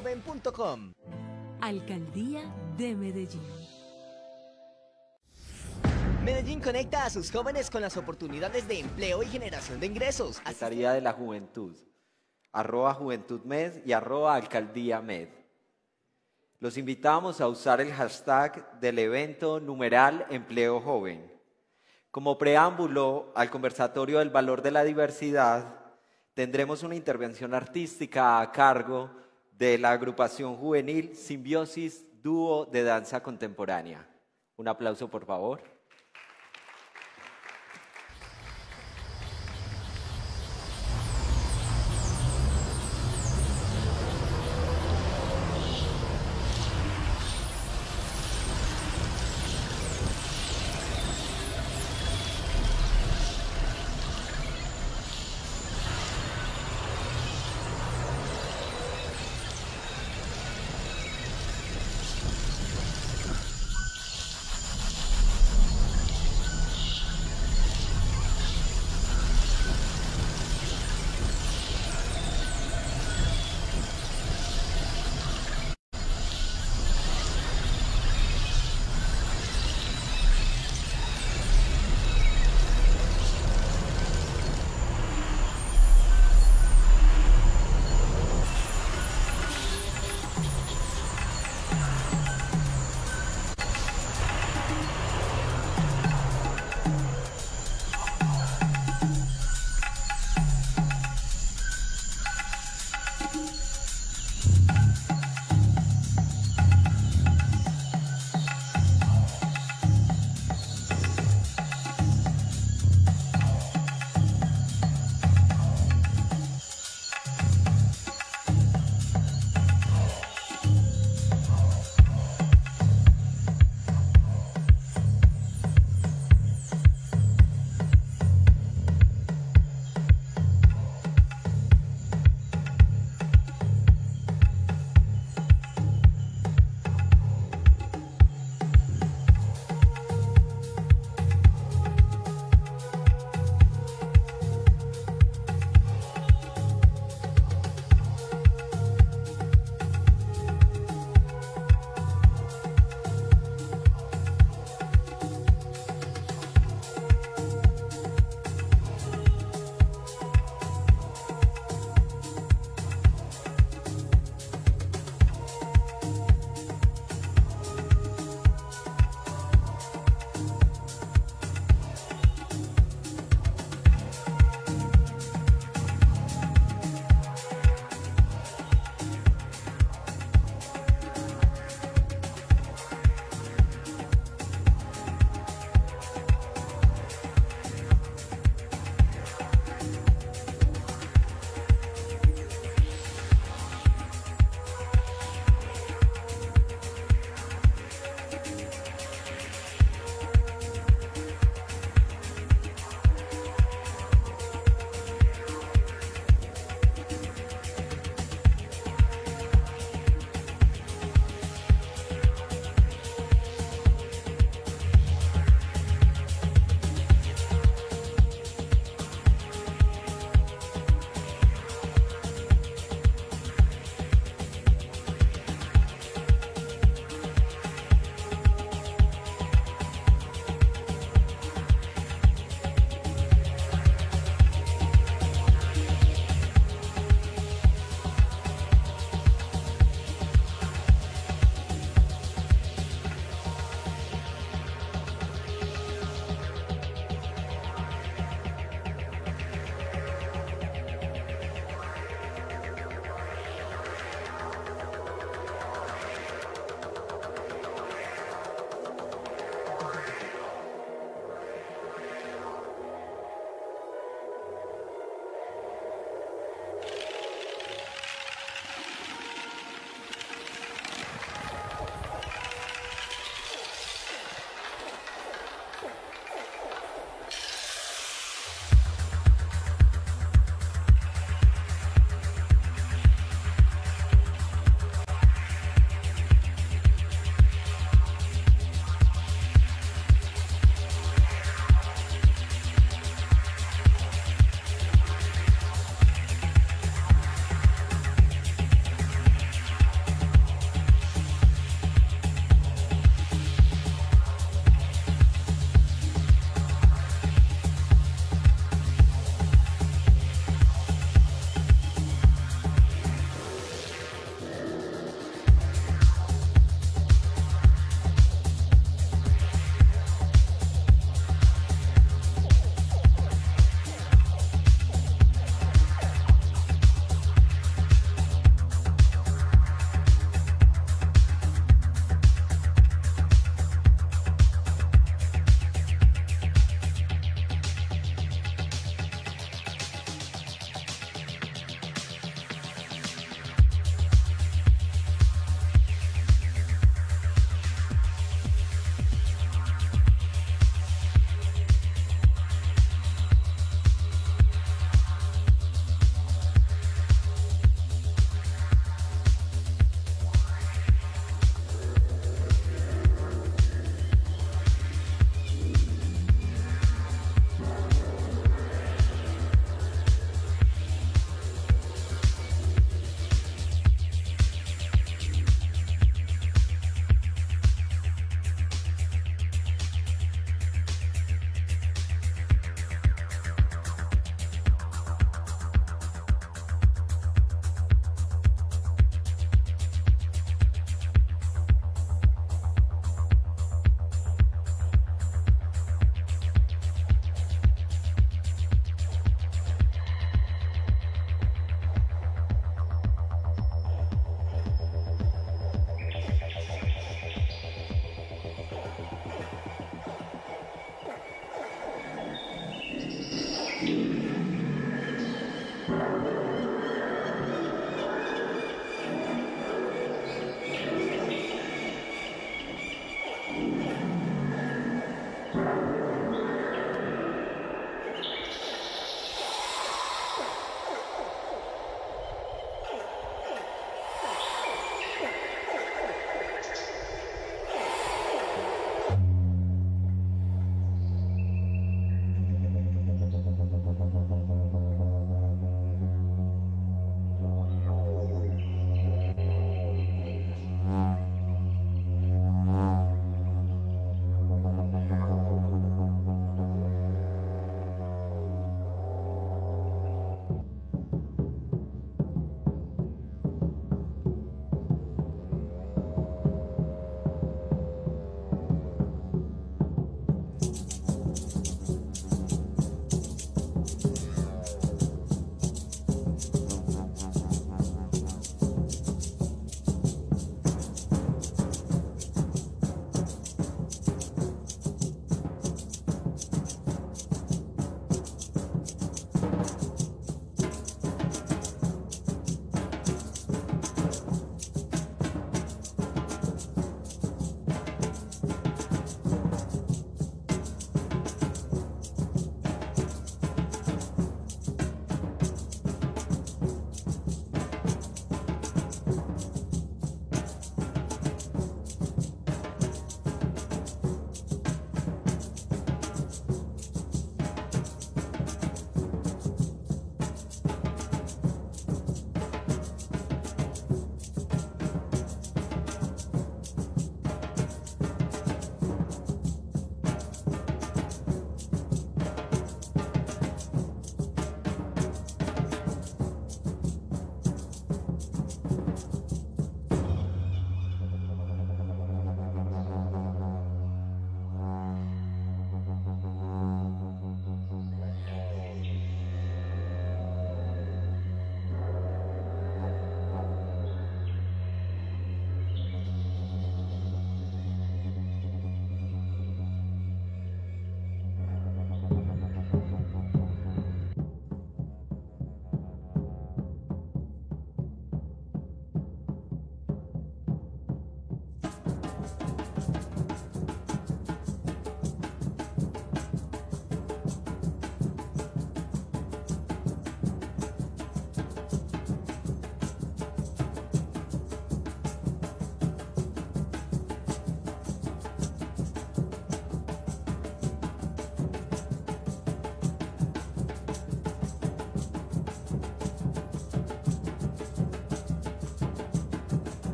joven.com. Alcaldía de Medellín. Medellín conecta a sus jóvenes con las oportunidades de empleo y generación de ingresos. Secretaría de la Juventud, arroba JuventudMed y arroba Alcaldía Med. Los invitamos a usar el hashtag del evento numeral empleo joven. Como preámbulo al conversatorio del valor de la diversidad, tendremos una intervención artística a cargo de la agrupación juvenil Simbiosis Dúo de Danza Contemporánea. Un aplauso, por favor.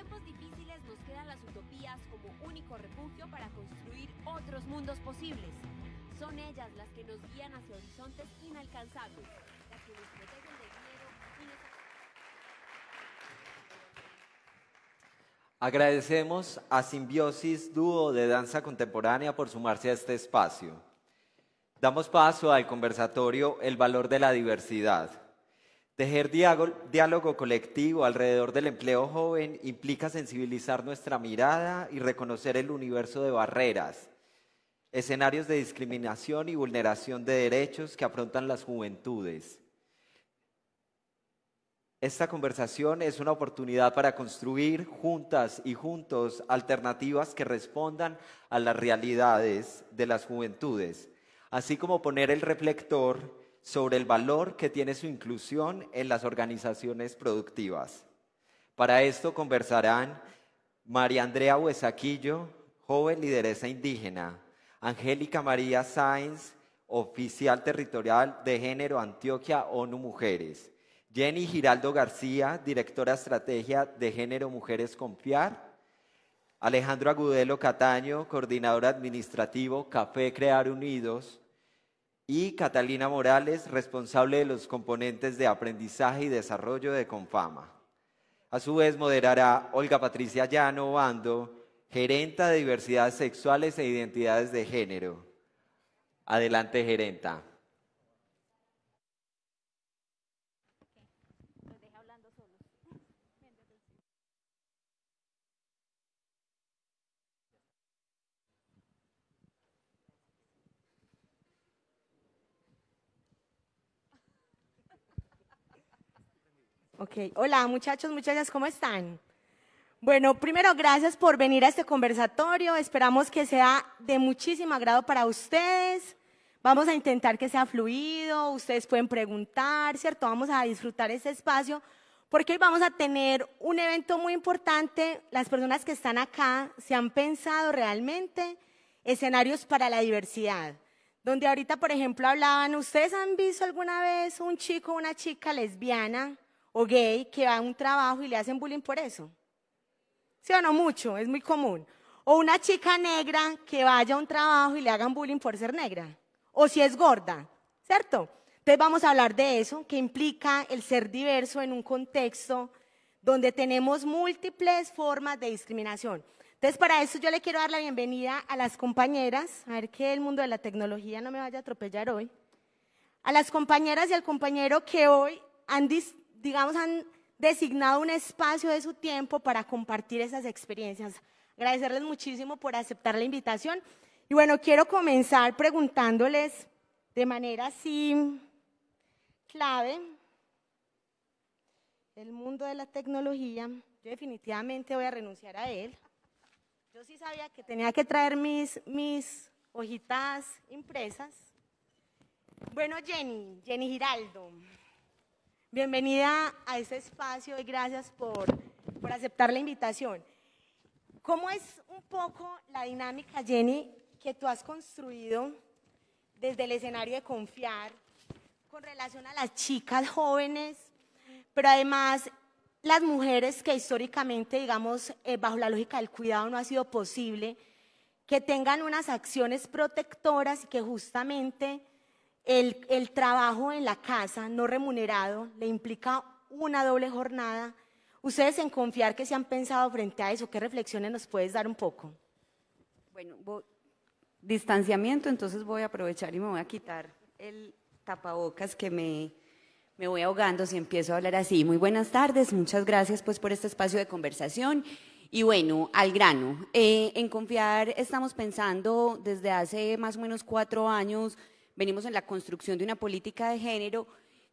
tiempos difíciles nos quedan las utopías como único refugio para construir otros mundos posibles. Son ellas las que nos guían hacia horizontes inalcanzables, las que nos protegen del miedo y Agradecemos a Simbiosis Dúo de Danza Contemporánea por sumarse a este espacio. Damos paso al conversatorio El valor de la diversidad. Tejer diálogo colectivo alrededor del empleo joven implica sensibilizar nuestra mirada y reconocer el universo de barreras, escenarios de discriminación y vulneración de derechos que afrontan las juventudes. Esta conversación es una oportunidad para construir juntas y juntos alternativas que respondan a las realidades de las juventudes, así como poner el reflector sobre el valor que tiene su inclusión en las organizaciones productivas. Para esto conversarán María Andrea Huesaquillo, joven lideresa indígena, Angélica María Sáenz, oficial territorial de género Antioquia ONU Mujeres, Jenny Giraldo García, directora estrategia de género Mujeres Confiar, Alejandro Agudelo Cataño, coordinador administrativo Café Crear Unidos, y Catalina Morales, responsable de los componentes de aprendizaje y desarrollo de Confama. A su vez moderará Olga Patricia Llano Bando, gerenta de diversidades sexuales e identidades de género. Adelante, gerenta. Ok, hola muchachos, muchachas, ¿cómo están? Bueno, primero gracias por venir a este conversatorio, esperamos que sea de muchísimo agrado para ustedes, vamos a intentar que sea fluido, ustedes pueden preguntar, ¿cierto? Vamos a disfrutar este espacio porque hoy vamos a tener un evento muy importante, las personas que están acá se han pensado realmente escenarios para la diversidad donde ahorita, por ejemplo, hablaban, ¿ustedes han visto alguna vez un chico o una chica lesbiana o gay que va a un trabajo y le hacen bullying por eso. ¿Sí o no? Mucho, es muy común. O una chica negra que vaya a un trabajo y le hagan bullying por ser negra. O si es gorda, ¿cierto? Entonces vamos a hablar de eso, que implica el ser diverso en un contexto donde tenemos múltiples formas de discriminación. Entonces, para eso yo le quiero dar la bienvenida a las compañeras, a ver que el mundo de la tecnología no me vaya a atropellar hoy, a las compañeras y al compañero que hoy han, digamos, han designado un espacio de su tiempo para compartir esas experiencias. Agradecerles muchísimo por aceptar la invitación. Y bueno, quiero comenzar preguntándoles de manera así clave el mundo de la tecnología. Yo definitivamente voy a renunciar a él. Yo sí sabía que tenía que traer mis, mis hojitas impresas. Bueno, Jenny, Jenny Giraldo. Bienvenida a este espacio y gracias por, aceptar la invitación. ¿Cómo es un poco la dinámica, Jenny, que tú has construido desde el escenario de confiar con relación a las chicas jóvenes, pero además las mujeres que históricamente, digamos, eh, bajo la lógica del cuidado no ha sido posible, que tengan unas acciones protectoras y que justamente el, trabajo en la casa no remunerado le implica una doble jornada. Ustedes en confiar que se han pensado frente a eso, ¿qué reflexiones nos puedes dar un poco? Bueno, distanciamiento, entonces voy a aprovechar y me voy a quitar el tapabocas que me, voy ahogando si empiezo a hablar así. Muy buenas tardes, muchas gracias pues por este espacio de conversación. Y bueno, al grano. Eh, en Confiar estamos pensando desde hace más o menos cuatro años venimos en la construcción de una política de género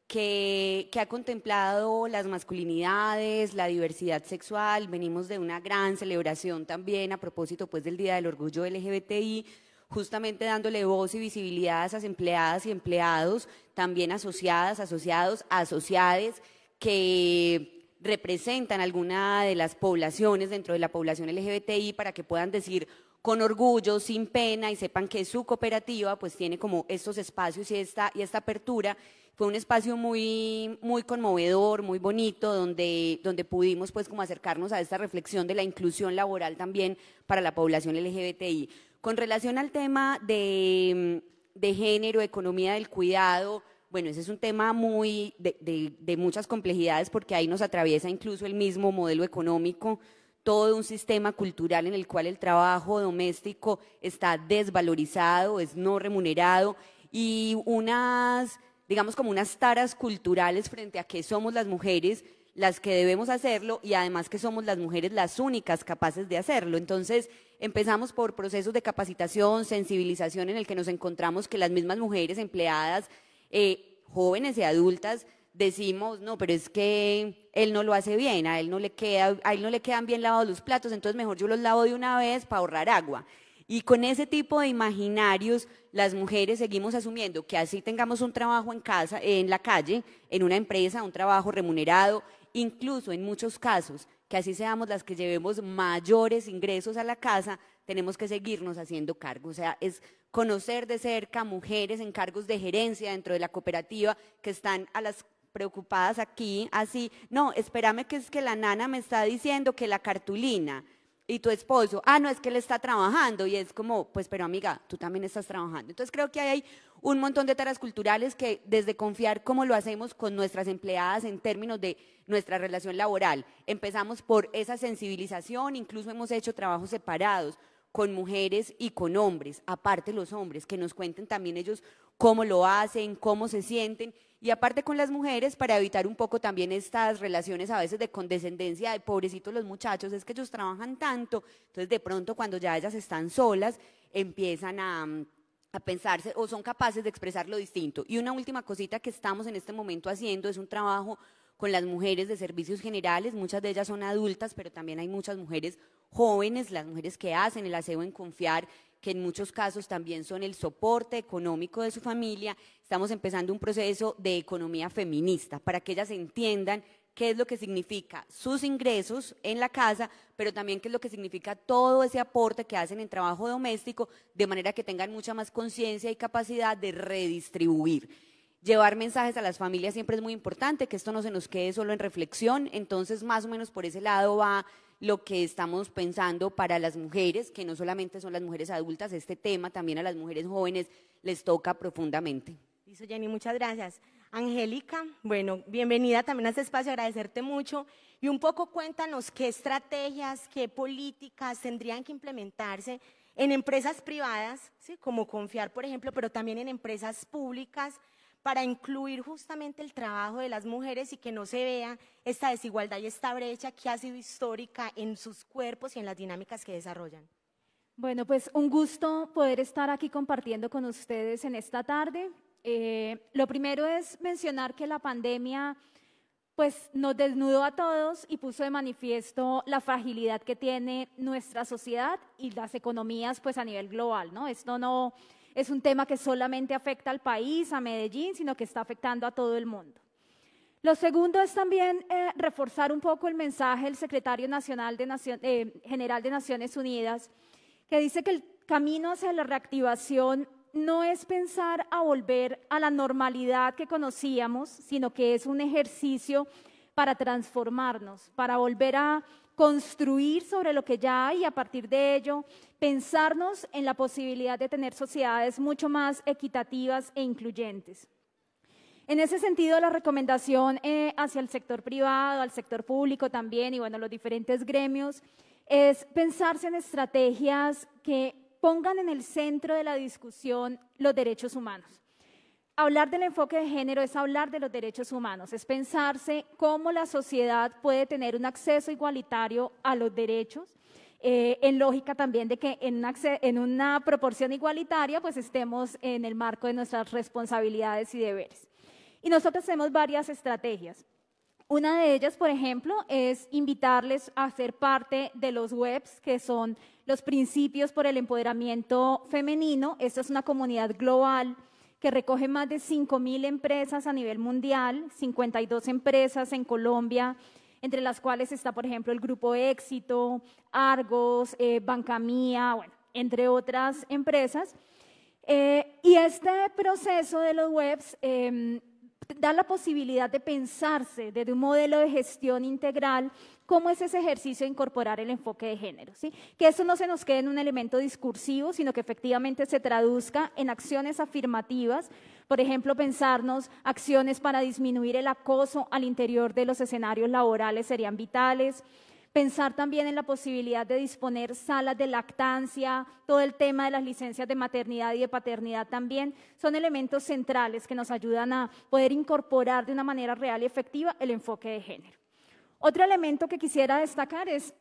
que, ha contemplado las masculinidades, la diversidad sexual, venimos de una gran celebración también a propósito pues del Día del Orgullo LGBTI, justamente dándole voz y visibilidad a esas empleadas y empleados, también asociadas, asociados, asociades que representan alguna de las poblaciones dentro de la población LGBTI para que puedan decir, con orgullo, sin pena y sepan que su cooperativa pues tiene como estos espacios y esta, apertura. Fue un espacio muy, conmovedor, muy bonito, donde, pudimos pues como acercarnos a esta reflexión de la inclusión laboral también para la población LGBTI. Con relación al tema de, género, economía del cuidado, bueno, ese es un tema muy de, muchas complejidades porque ahí nos atraviesa incluso el mismo modelo económico todo un sistema cultural en el cual el trabajo doméstico está desvalorizado, es no remunerado y unas, digamos como unas taras culturales frente a que somos las mujeres las que debemos hacerlo y además que somos las mujeres las únicas capaces de hacerlo. Entonces empezamos por procesos de capacitación, sensibilización en el que nos encontramos que las mismas mujeres empleadas, eh, jóvenes y adultas, decimos, no, pero es que él no lo hace bien, a él no le, queda, a él no le quedan bien lavados los platos, entonces mejor yo los lavo de una vez para ahorrar agua. Y con ese tipo de imaginarios, las mujeres seguimos asumiendo que así tengamos un trabajo en casa, en la calle, en una empresa, un trabajo remunerado, incluso en muchos casos, que así seamos las que llevemos mayores ingresos a la casa, tenemos que seguirnos haciendo cargo. O sea, es conocer de cerca mujeres en cargos de gerencia dentro de la cooperativa que están a las preocupadas aquí, así, no, espérame que es que la nana me está diciendo que la cartulina y tu esposo, ah, no, es que él está trabajando y es como, pues, pero amiga, tú también estás trabajando. Entonces creo que hay un montón de taras culturales que desde confiar cómo lo hacemos con nuestras empleadas en términos de nuestra relación laboral, empezamos por esa sensibilización, incluso hemos hecho trabajos separados con mujeres y con hombres, aparte los hombres, que nos cuenten también ellos cómo lo hacen, cómo se sienten y aparte con las mujeres, para evitar un poco también estas relaciones a veces de condescendencia, de pobrecitos los muchachos, es que ellos trabajan tanto, entonces de pronto cuando ya ellas están solas, empiezan a, mm, a pensarse o son capaces de expresar lo distinto. Y una última cosita que estamos en este momento haciendo es un trabajo con las mujeres de servicios generales, muchas de ellas son adultas, pero también hay muchas mujeres jóvenes, las mujeres que hacen el aseo en confiar, que en muchos casos también son el soporte económico de su familia. Estamos empezando un proceso de economía feminista para que ellas entiendan qué es lo que significa sus ingresos en la casa, pero también qué es lo que significa todo ese aporte que hacen en trabajo doméstico, de manera que tengan mucha más conciencia y capacidad de redistribuir. Llevar mensajes a las familias siempre es muy importante, que esto no se nos quede solo en reflexión, entonces más o menos por ese lado va lo que estamos pensando para las mujeres, que no solamente son las mujeres adultas, este tema también a las mujeres jóvenes les toca profundamente. Listo, Jenny, muchas gracias. Angélica, bueno, bienvenida también a este espacio, agradecerte mucho y un poco cuéntanos qué estrategias, qué políticas tendrían que implementarse en empresas privadas, ¿sí? como confiar, por ejemplo, pero también en empresas públicas para incluir justamente el trabajo de las mujeres y que no se vea esta desigualdad y esta brecha que ha sido histórica en sus cuerpos y en las dinámicas que desarrollan. Bueno, pues un gusto poder estar aquí compartiendo con ustedes en esta tarde. Eh, lo primero es mencionar que la pandemia pues nos desnudó a todos y puso de manifiesto la fragilidad que tiene nuestra sociedad y las economías pues a nivel global, ¿no? Esto no es un tema que solamente afecta al país, a Medellín, sino que está afectando a todo el mundo. Lo segundo es también eh, reforzar un poco el mensaje del secretario Nacional de eh, general de Naciones Unidas, que dice que el camino hacia la reactivación no es pensar a volver a la normalidad que conocíamos, sino que es un ejercicio para transformarnos, para volver a construir sobre lo que ya hay y a partir de ello pensarnos en la posibilidad de tener sociedades mucho más equitativas e incluyentes. En ese sentido, la recomendación eh, hacia el sector privado, al sector público también y bueno, los diferentes gremios, es pensarse en estrategias que pongan en el centro de la discusión los derechos humanos. Hablar del enfoque de género es hablar de los derechos humanos, es pensarse cómo la sociedad puede tener un acceso igualitario a los derechos, eh, en lógica también de que en una, en una proporción igualitaria pues estemos en el marco de nuestras responsabilidades y deberes. Y nosotros tenemos varias estrategias. Una de ellas, por ejemplo, es invitarles a ser parte de los webs que son los principios por el empoderamiento femenino. Esta es una comunidad global que recoge más de 5.000 empresas a nivel mundial, 52 empresas en Colombia, entre las cuales está, por ejemplo, el Grupo Éxito, Argos, eh, Bancamía, entre otras empresas. Eh, y este proceso de los webs em, da la posibilidad de pensarse desde un modelo de gestión integral cómo es ese ejercicio de incorporar el enfoque de género, ¿sí? que eso no se nos quede en un elemento discursivo, sino que efectivamente se traduzca en acciones afirmativas, por ejemplo, pensarnos acciones para disminuir el acoso al interior de los escenarios laborales serían vitales, Pensar también en la posibilidad de disponer salas de lactancia, todo el tema de las licencias de maternidad y de paternidad también son elementos centrales que nos ayudan a poder incorporar de una manera real y efectiva el enfoque de género. Otro elemento que quisiera destacar es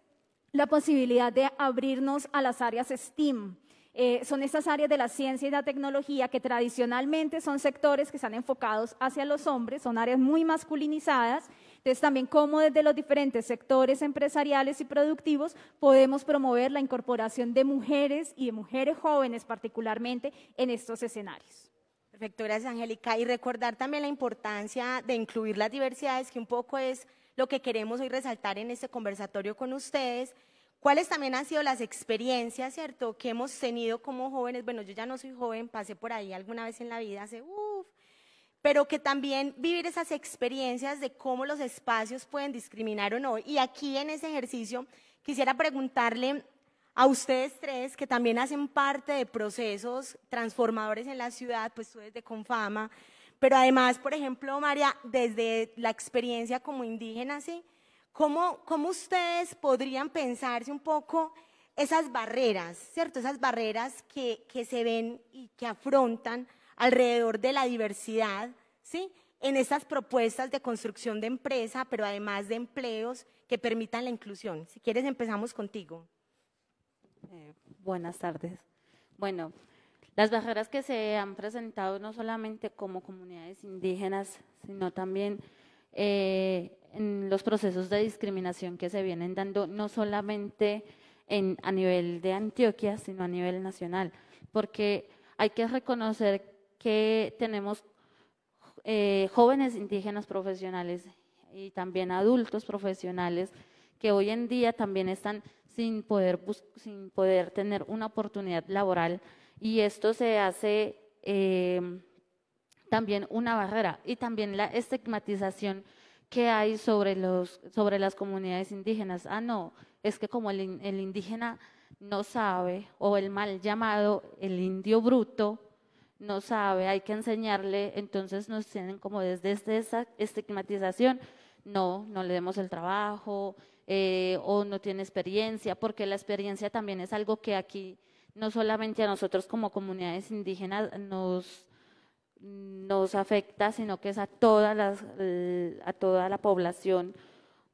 la posibilidad de abrirnos a las áreas STEAM. Eh, son esas áreas de la ciencia y la tecnología que tradicionalmente son sectores que están enfocados hacia los hombres, son áreas muy masculinizadas entonces, también cómo desde los diferentes sectores empresariales y productivos podemos promover la incorporación de mujeres y de mujeres jóvenes particularmente en estos escenarios. Perfecto, gracias Angélica. Y recordar también la importancia de incluir las diversidades, que un poco es lo que queremos hoy resaltar en este conversatorio con ustedes. ¿Cuáles también han sido las experiencias, cierto, que hemos tenido como jóvenes? Bueno, yo ya no soy joven, pasé por ahí alguna vez en la vida, hace uff, pero que también vivir esas experiencias de cómo los espacios pueden discriminar o no. Y aquí en ese ejercicio quisiera preguntarle a ustedes tres, que también hacen parte de procesos transformadores en la ciudad, pues tú desde Confama, pero además, por ejemplo, María, desde la experiencia como indígena, ¿Cómo, ¿Cómo ustedes podrían pensarse un poco esas barreras, ¿cierto? Esas barreras que, que se ven y que afrontan alrededor de la diversidad, ¿sí? En estas propuestas de construcción de empresa, pero además de empleos que permitan la inclusión. Si quieres, empezamos contigo. Eh, buenas tardes. Bueno, las barreras que se han presentado no solamente como comunidades indígenas, sino también eh, en los procesos de discriminación que se vienen dando, no solamente en, a nivel de Antioquia, sino a nivel nacional, porque hay que reconocer que tenemos eh, jóvenes indígenas profesionales y también adultos profesionales que hoy en día también están sin poder, sin poder tener una oportunidad laboral y esto se hace em, también una barrera y también la estigmatización que hay sobre, los, sobre las comunidades indígenas. Ah, no, es que como el indígena no sabe o el mal llamado el indio bruto no sabe, hay que enseñarle, entonces nos tienen como desde este, esa estigmatización, no, no le demos el trabajo eh, o no tiene experiencia, porque la experiencia también es algo que aquí no solamente a nosotros como comunidades indígenas nos, nos afecta, sino que es a, a toda la población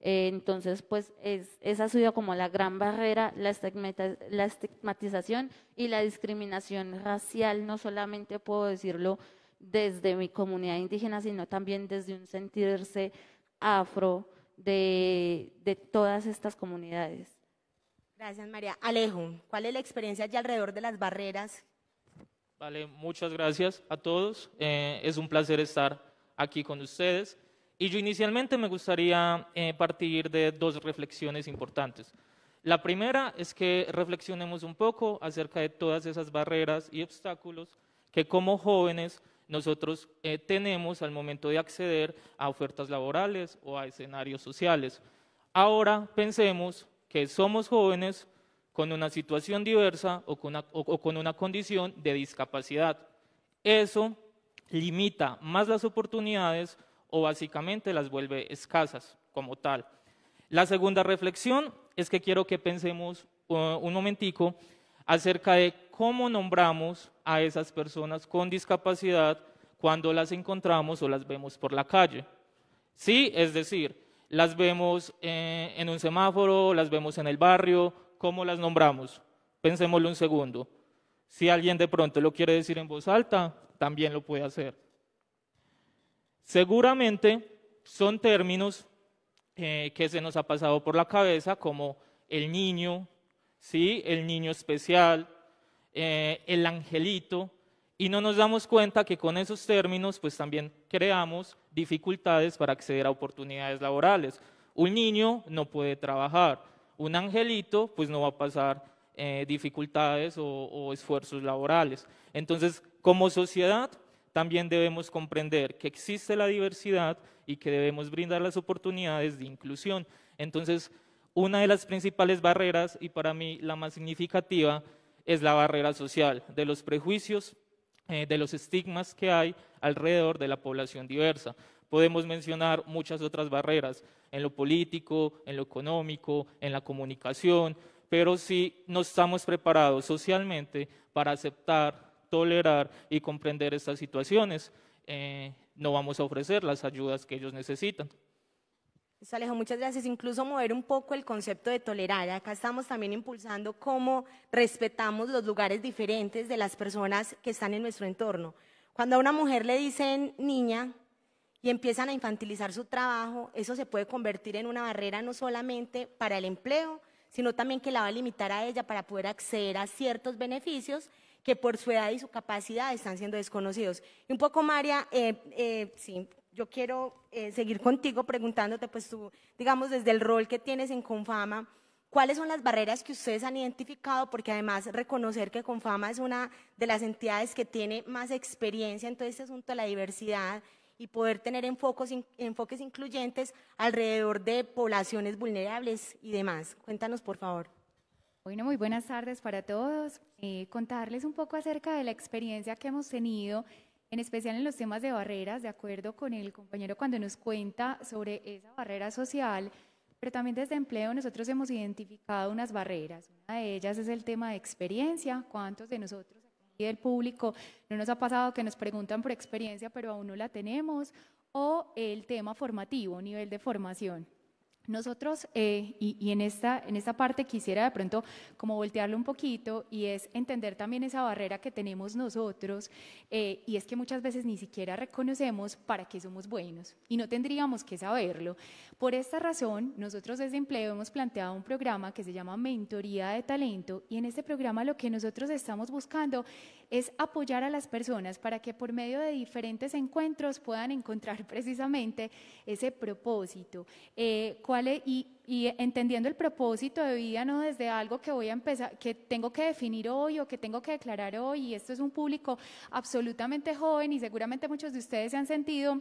eh, entonces, pues esa ha sido como la gran barrera, la, estigmatización y la discriminación racial, no solamente puedo decirlo desde mi comunidad indígena, sino también desde un sentirse afro de, todas estas comunidades. Gracias, María. Alejo, ¿cuál es la experiencia allí alrededor de las barreras? Vale, muchas gracias a todos. Eh, es un placer estar aquí con ustedes. Y yo inicialmente me gustaría eh, partir de dos reflexiones importantes. La primera es que reflexionemos un poco acerca de todas esas barreras y obstáculos que como jóvenes nosotros eh, tenemos al momento de acceder a ofertas laborales o a escenarios sociales. Ahora pensemos que somos jóvenes con una situación diversa o con una, o con una condición de discapacidad. Eso limita más las oportunidades o básicamente las vuelve escasas como tal. La segunda reflexión es que quiero que pensemos uh, un momentico acerca de cómo nombramos a esas personas con discapacidad cuando las encontramos o las vemos por la calle. Sí, es decir, las vemos eh, en un semáforo, las vemos en el barrio, ¿cómo las nombramos? Pensémoslo un segundo. Si alguien de pronto lo quiere decir en voz alta, también lo puede hacer. Seguramente son términos eh, que se nos ha pasado por la cabeza como el niño, ¿sí? el niño especial, eh, el angelito, y no nos damos cuenta que con esos términos pues también creamos dificultades para acceder a oportunidades laborales. Un niño no puede trabajar, un angelito pues no va a pasar eh, dificultades o esfuerzos laborales. Entonces, como sociedad también debemos comprender que existe la diversidad y que debemos brindar las oportunidades de inclusión. Entonces, una de las principales barreras, y para mí la más significativa, es la barrera social, de los prejuicios, eh, de los estigmas que hay alrededor de la población diversa. Podemos mencionar muchas otras barreras, en lo político, en lo económico, en la comunicación, pero si no estamos preparados socialmente para aceptar tolerar y comprender estas situaciones. Eh, no vamos a ofrecer las ayudas que ellos necesitan. Alejo, muchas gracias. Incluso mover un poco el concepto de tolerar. Acá estamos también impulsando cómo respetamos los lugares diferentes de las personas que están en nuestro entorno. Cuando a una mujer le dicen niña y empiezan a infantilizar su trabajo, eso se puede convertir en una barrera no solamente para el empleo, sino también que la va a limitar a ella para poder acceder a ciertos beneficios que por su edad y su capacidad están siendo desconocidos. Y un poco, María, eh, eh, sí, yo quiero eh, seguir contigo preguntándote, pues tú, digamos, desde el rol que tienes en Confama, ¿cuáles son las barreras que ustedes han identificado? Porque además reconocer que Confama es una de las entidades que tiene más experiencia en todo este asunto de la diversidad y poder tener enfoques incluyentes alrededor de poblaciones vulnerables y demás. Cuéntanos, por favor. Bueno, muy buenas tardes para todos. Eh, contarles un poco acerca de la experiencia que hemos tenido, en especial en los temas de barreras, de acuerdo con el compañero cuando nos cuenta sobre esa barrera social, pero también desde empleo nosotros hemos identificado unas barreras. Una de ellas es el tema de experiencia. ¿Cuántos de nosotros y del público no nos ha pasado que nos preguntan por experiencia, pero aún no la tenemos? O el tema formativo, nivel de formación. Nosotros, eh, y, en, esta, parte quisiera de pronto como voltearlo un poquito y es entender también esa barrera que tenemos nosotros eh, y es que muchas veces ni siquiera reconocemos para qué somos buenos y no tendríamos que saberlo. Por esta razón, nosotros desde Empleo hemos planteado un programa que se llama Mentoría de Talento y en este programa lo que nosotros estamos buscando es apoyar a las personas para que por medio de diferentes encuentros puedan encontrar precisamente ese propósito. Eh, ¿cuál y, entendiendo el propósito de vida, no desde algo que voy a empezar, que tengo que definir hoy o que tengo que declarar hoy, y esto es un público absolutamente joven y seguramente muchos de ustedes se han sentido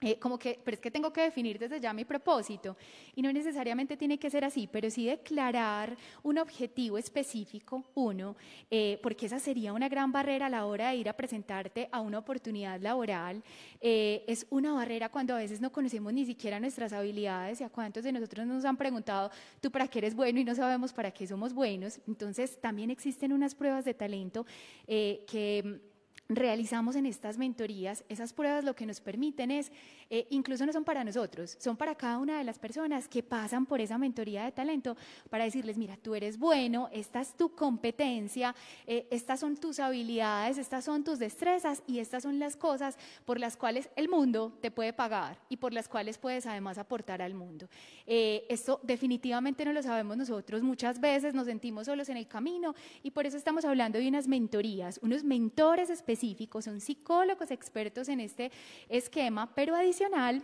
eh, como que, pero es que tengo que definir desde ya mi propósito. Y no necesariamente tiene que ser así, pero sí declarar un objetivo específico, uno, eh, porque esa sería una gran barrera a la hora de ir a presentarte a una oportunidad laboral. Eh, es una barrera cuando a veces no conocemos ni siquiera nuestras habilidades y a cuántos de nosotros nos han preguntado, tú para qué eres bueno y no sabemos para qué somos buenos. Entonces también existen unas pruebas de talento que realizamos en estas mentorías, esas pruebas lo que nos permiten es, eh, incluso no son para nosotros, son para cada una de las personas que pasan por esa mentoría de talento para decirles, mira, tú eres bueno, esta es tu competencia, eh, estas son tus habilidades, estas son tus destrezas y estas son las cosas por las cuales el mundo te puede pagar y por las cuales puedes además aportar al mundo. Eh, esto definitivamente no lo sabemos nosotros, muchas veces nos sentimos solos en el camino y por eso estamos hablando de unas mentorías, unos mentores específicos son psicólogos expertos en este esquema, pero adicional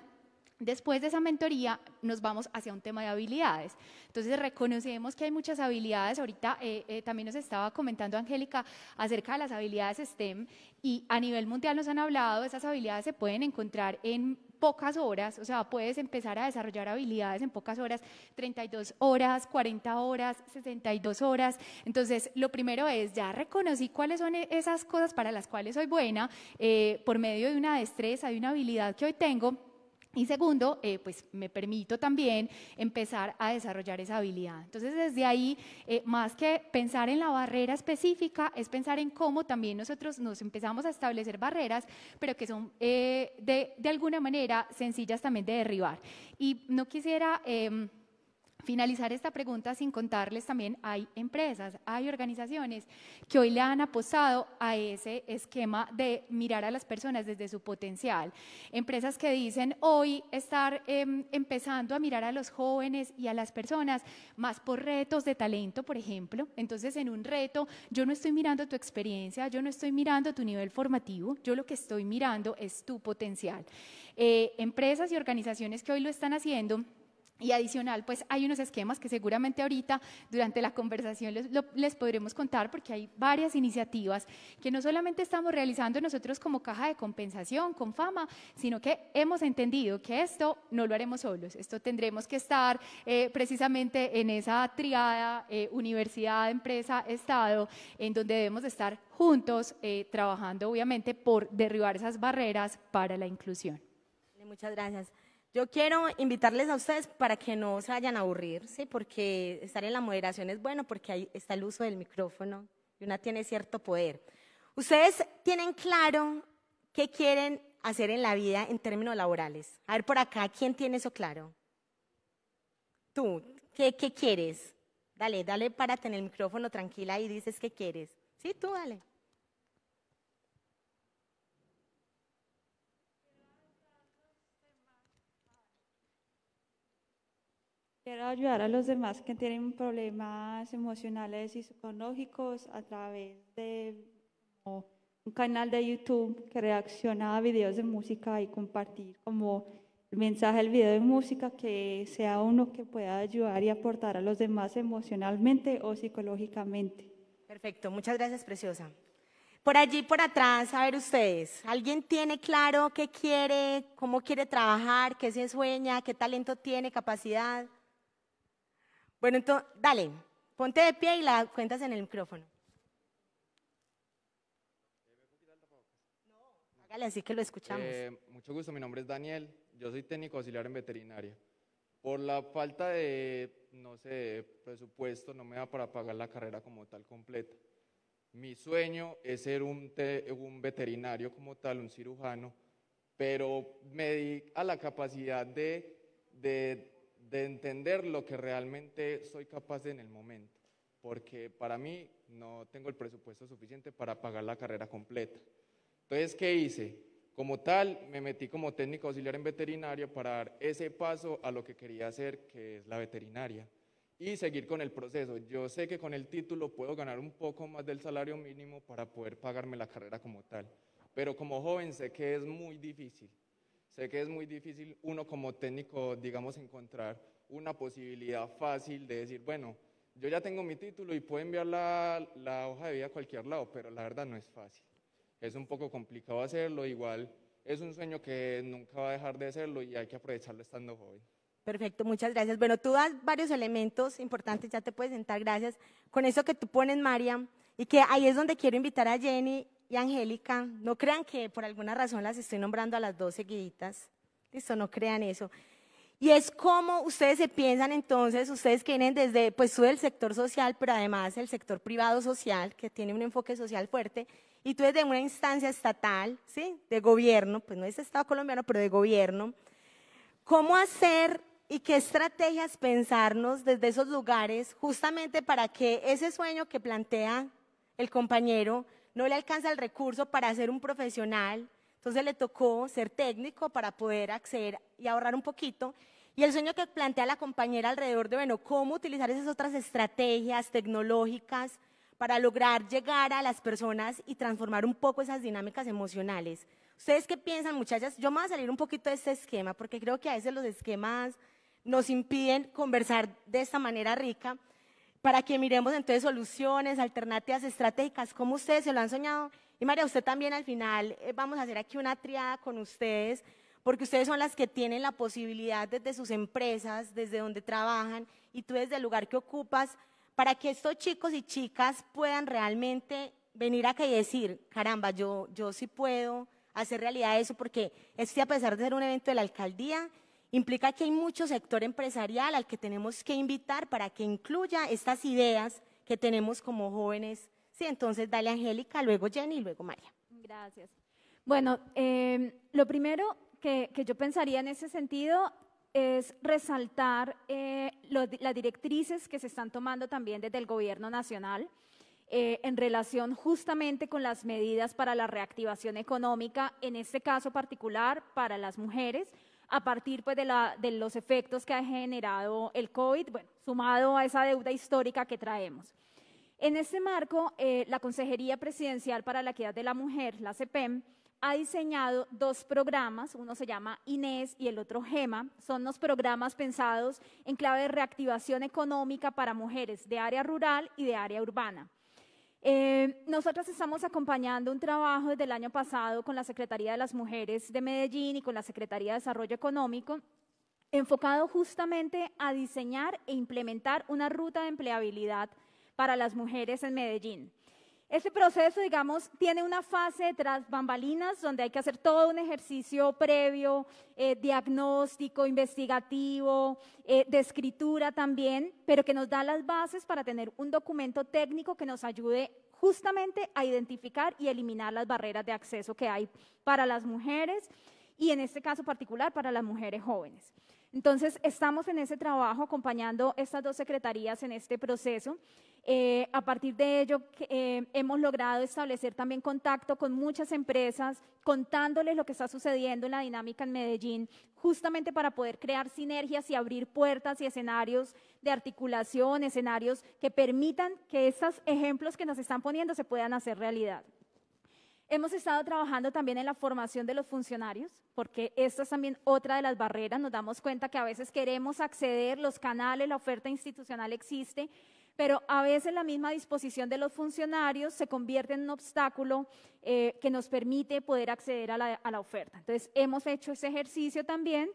Después de esa mentoría nos vamos hacia un tema de habilidades. Entonces reconocemos que hay muchas habilidades. Ahorita eh, eh, también nos estaba comentando Angélica acerca de las habilidades STEM y a nivel mundial nos han hablado, esas habilidades se pueden encontrar en pocas horas, o sea, puedes empezar a desarrollar habilidades en pocas horas, 32 horas, 40 horas, 62 horas. Entonces, lo primero es, ya reconocí cuáles son e-, esas cosas para las cuales soy buena eh, por medio de una destreza, de una habilidad que hoy tengo y segundo, eh, pues me permito también empezar a desarrollar esa habilidad. Entonces, desde ahí, eh, más que pensar en la barrera específica, es pensar en cómo también nosotros nos empezamos a establecer barreras, pero que son eh, de, alguna manera sencillas también de derribar. Y no quisiera em, finalizar esta pregunta sin contarles también hay empresas, hay organizaciones que hoy le han apostado a ese esquema de mirar a las personas desde su potencial. Empresas que dicen hoy estar em, empezando a mirar a los jóvenes y a las personas más por retos de talento, por ejemplo. Entonces en un reto yo no estoy mirando tu experiencia, yo no estoy mirando tu nivel formativo, yo lo que estoy mirando es tu potencial. Eh, empresas y organizaciones que hoy lo están haciendo y adicional, pues hay unos esquemas que seguramente ahorita durante la conversación les, podremos contar porque hay varias iniciativas que no solamente estamos realizando nosotros como caja de compensación con fama, sino que hemos entendido que esto no lo haremos solos, esto tendremos que estar eh, precisamente en esa triada eh, universidad, empresa, Estado, en donde debemos estar juntos eh, trabajando obviamente por derribar esas barreras para la inclusión. Muchas gracias. Yo quiero invitarles a ustedes para que no se vayan a aburrir, ¿sí? porque estar en la moderación es bueno, porque ahí está el uso del micrófono y una tiene cierto poder. Ustedes tienen claro qué quieren hacer en la vida en términos laborales. A ver por acá, ¿quién tiene eso claro? Tú, ¿qué, qué quieres? Dale, dale, párate en el micrófono tranquila y dices qué quieres. Sí, tú dale. Quiero ayudar a los demás que tienen problemas emocionales y psicológicos a través de un canal de YouTube que reacciona a videos de música y compartir como el mensaje del video de música que sea uno que pueda ayudar y aportar a los demás emocionalmente o psicológicamente. Perfecto, muchas gracias, preciosa. Por allí, por atrás, a ver ustedes, ¿alguien tiene claro qué quiere, cómo quiere trabajar, qué se sueña, qué talento tiene, capacidad? Bueno, entonces, dale, ponte de pie y la cuentas en el micrófono. No, hágale así que lo escuchamos. Eh, mucho gusto, mi nombre es Daniel, yo soy técnico auxiliar en veterinaria. Por la falta de, no sé, presupuesto, no me da para pagar la carrera como tal completa. Mi sueño es ser un, un veterinario como tal, un cirujano, pero me di a la capacidad de de entender lo que realmente soy capaz de en el momento, porque para mí no tengo el presupuesto suficiente para pagar la carrera completa. Entonces, ¿qué hice? Como tal, me metí como técnico auxiliar en veterinaria para dar ese paso a lo que quería hacer, que es la veterinaria, y seguir con el proceso. Yo sé que con el título puedo ganar un poco más del salario mínimo para poder pagarme la carrera como tal, pero como joven sé que es muy difícil Sé que es muy difícil uno como técnico, digamos, encontrar una posibilidad fácil de decir, bueno, yo ya tengo mi título y puedo enviar la, la hoja de vida a cualquier lado, pero la verdad no es fácil. Es un poco complicado hacerlo, igual es un sueño que nunca va a dejar de serlo y hay que aprovecharlo estando joven. Perfecto, muchas gracias. Bueno, tú das varios elementos importantes, ya te puedes sentar, gracias. Con eso que tú pones, María, y que ahí es donde quiero invitar a Jenny y Angélica, no crean que por alguna razón las estoy nombrando a las dos seguiditas, listo, no crean eso. Y es como ustedes se piensan entonces, ustedes que vienen desde, pues tú del sector social, pero además el sector privado social, que tiene un enfoque social fuerte, y tú desde una instancia estatal, ¿sí? De gobierno, pues no es Estado colombiano, pero de gobierno. ¿Cómo hacer y qué estrategias pensarnos desde esos lugares justamente para que ese sueño que plantea el compañero no le alcanza el recurso para ser un profesional, entonces le tocó ser técnico para poder acceder y ahorrar un poquito. Y el sueño que plantea la compañera alrededor de, bueno, cómo utilizar esas otras estrategias tecnológicas para lograr llegar a las personas y transformar un poco esas dinámicas emocionales. ¿Ustedes qué piensan, muchachas? Yo me voy a salir un poquito de este esquema, porque creo que a veces los esquemas nos impiden conversar de esta manera rica para que miremos entonces soluciones, alternativas estratégicas, como ustedes se lo han soñado. Y María, usted también al final, eh, vamos a hacer aquí una triada con ustedes, porque ustedes son las que tienen la posibilidad desde sus empresas, desde donde trabajan, y tú desde el lugar que ocupas, para que estos chicos y chicas puedan realmente venir acá y decir, caramba, yo, yo sí puedo hacer realidad eso, porque este, a pesar de ser un evento de la alcaldía, Implica que hay mucho sector empresarial al que tenemos que invitar para que incluya estas ideas que tenemos como jóvenes. Sí, entonces dale Angélica, luego Jenny luego María. Gracias. Bueno, em, lo primero que, yo pensaría en ese sentido es resaltar eh, las directrices que se están tomando también desde el gobierno nacional. Eh, en relación justamente con las medidas para la reactivación económica, en este caso particular para las mujeres, a partir pues, de, los efectos que ha generado el COVID, sumado a esa deuda histórica que traemos. En este marco, eh, la Consejería Presidencial para la Equidad de la Mujer, la CEPEM, ha diseñado dos programas, uno se llama Inés y el otro GEMA. Son los programas pensados en clave de reactivación económica para mujeres de área rural y de área urbana. Eh, nosotras estamos acompañando un trabajo desde el año pasado con la Secretaría de las Mujeres de Medellín y con la Secretaría de Desarrollo Económico, enfocado justamente a diseñar e implementar una ruta de empleabilidad para las mujeres en Medellín. Este proceso, digamos, tiene una fase tras bambalinas donde hay que hacer todo un ejercicio previo, eh, diagnóstico, investigativo, eh, de escritura también, pero que nos da las bases para tener un documento técnico que nos ayude justamente a identificar y eliminar las barreras de acceso que hay para las mujeres y en este caso particular para las mujeres jóvenes. Entonces, estamos en ese trabajo acompañando estas dos secretarías en este proceso. Eh, a partir de ello, eh, hemos logrado establecer también contacto con muchas empresas, contándoles lo que está sucediendo en la dinámica en Medellín, justamente para poder crear sinergias y abrir puertas y escenarios de articulación, escenarios que permitan que estos ejemplos que nos están poniendo se puedan hacer realidad. Hemos estado trabajando también en la formación de los funcionarios, porque esta es también otra de las barreras. Nos damos cuenta que a veces queremos acceder, los canales, la oferta institucional existe, pero a veces la misma disposición de los funcionarios se convierte en un obstáculo eh, que nos permite poder acceder a la, oferta. Entonces, hemos hecho ese ejercicio también.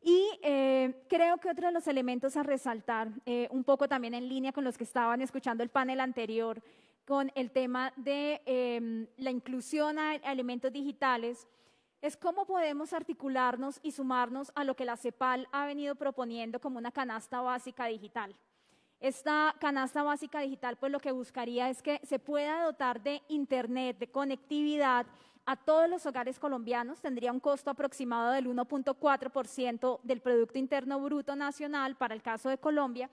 Y eh, creo que otro de los elementos a resaltar, eh, un poco también en línea con los que estaban escuchando el panel anterior, con el tema de em, la inclusión a elementos digitales, es cómo podemos articularnos y sumarnos a lo que la CEPAL ha venido proponiendo como una canasta básica digital. Esta canasta básica digital pues lo que buscaría es que se pueda dotar de internet, de conectividad a todos los hogares colombianos, tendría un costo aproximado del 1.4% del Producto Interno Bruto Nacional para el caso de Colombia,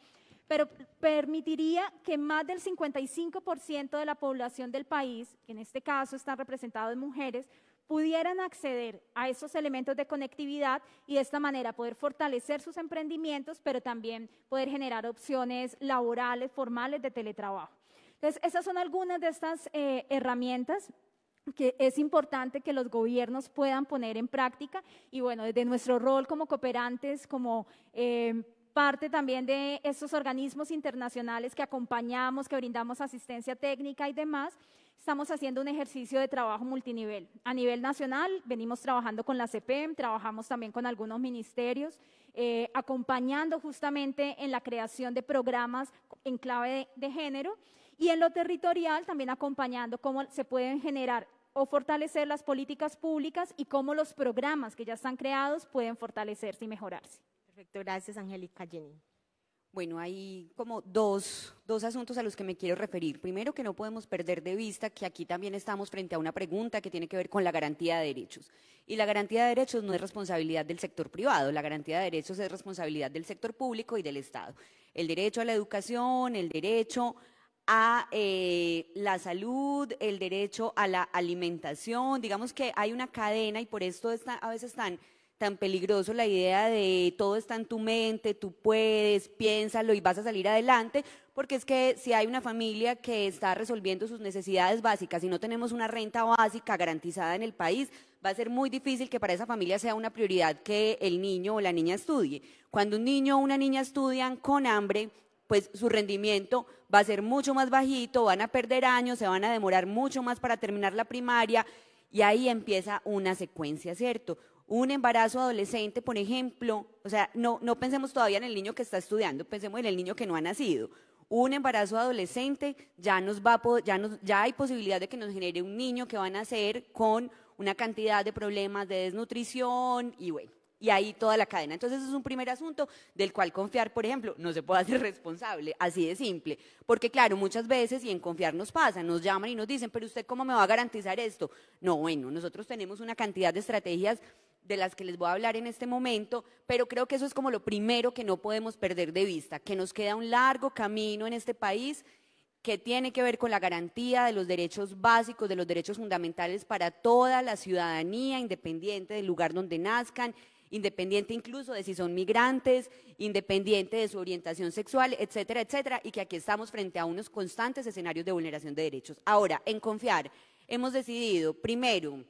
pero permitiría que más del 55% de la población del país, que en este caso está representado en mujeres, pudieran acceder a esos elementos de conectividad y de esta manera poder fortalecer sus emprendimientos, pero también poder generar opciones laborales, formales de teletrabajo. Entonces, esas son algunas de estas eh, herramientas que es importante que los gobiernos puedan poner en práctica y bueno, desde nuestro rol como cooperantes, como... Eh, parte también de esos organismos internacionales que acompañamos, que brindamos asistencia técnica y demás, estamos haciendo un ejercicio de trabajo multinivel. A nivel nacional, venimos trabajando con la CPM, e trabajamos también con algunos ministerios, eh, acompañando justamente en la creación de programas en clave de género y en lo territorial también acompañando cómo se pueden generar o fortalecer las políticas públicas y cómo los programas que ya están creados pueden fortalecerse y mejorarse. Perfecto, gracias Angélica Jenny. Bueno, hay como dos, asuntos a los que me quiero referir. Primero, que no podemos perder de vista que aquí también estamos frente a una pregunta que tiene que ver con la garantía de derechos. Y la garantía de derechos no es responsabilidad del sector privado, la garantía de derechos es responsabilidad del sector público y del Estado. El derecho a la educación, el derecho a eh, la salud, el derecho a la alimentación, digamos que hay una cadena y por esto a veces están tan peligroso la idea de todo está en tu mente, tú puedes, piénsalo y vas a salir adelante, porque es que si hay una familia que está resolviendo sus necesidades básicas y no tenemos una renta básica garantizada en el país, va a ser muy difícil que para esa familia sea una prioridad que el niño o la niña estudie. Cuando un niño o una niña estudian con hambre, pues su rendimiento va a ser mucho más bajito, van a perder años, se van a demorar mucho más para terminar la primaria y ahí empieza una secuencia, ¿cierto? un embarazo adolescente, por ejemplo, o sea, no, no pensemos todavía en el niño que está estudiando, pensemos en el niño que no ha nacido. Un embarazo adolescente ya nos va ya ya hay posibilidad de que nos genere un niño que va a nacer con una cantidad de problemas de desnutrición y bueno, y ahí toda la cadena. Entonces es un primer asunto del cual confiar, por ejemplo, no se puede hacer responsable, así de simple, porque claro, muchas veces y en confiar nos pasa, nos llaman y nos dicen, pero usted cómo me va a garantizar esto? No, bueno, nosotros tenemos una cantidad de estrategias de las que les voy a hablar en este momento, pero creo que eso es como lo primero que no podemos perder de vista, que nos queda un largo camino en este país que tiene que ver con la garantía de los derechos básicos, de los derechos fundamentales para toda la ciudadanía, independiente del lugar donde nazcan, independiente incluso de si son migrantes, independiente de su orientación sexual, etcétera, etcétera, y que aquí estamos frente a unos constantes escenarios de vulneración de derechos. Ahora, en confiar, hemos decidido, primero,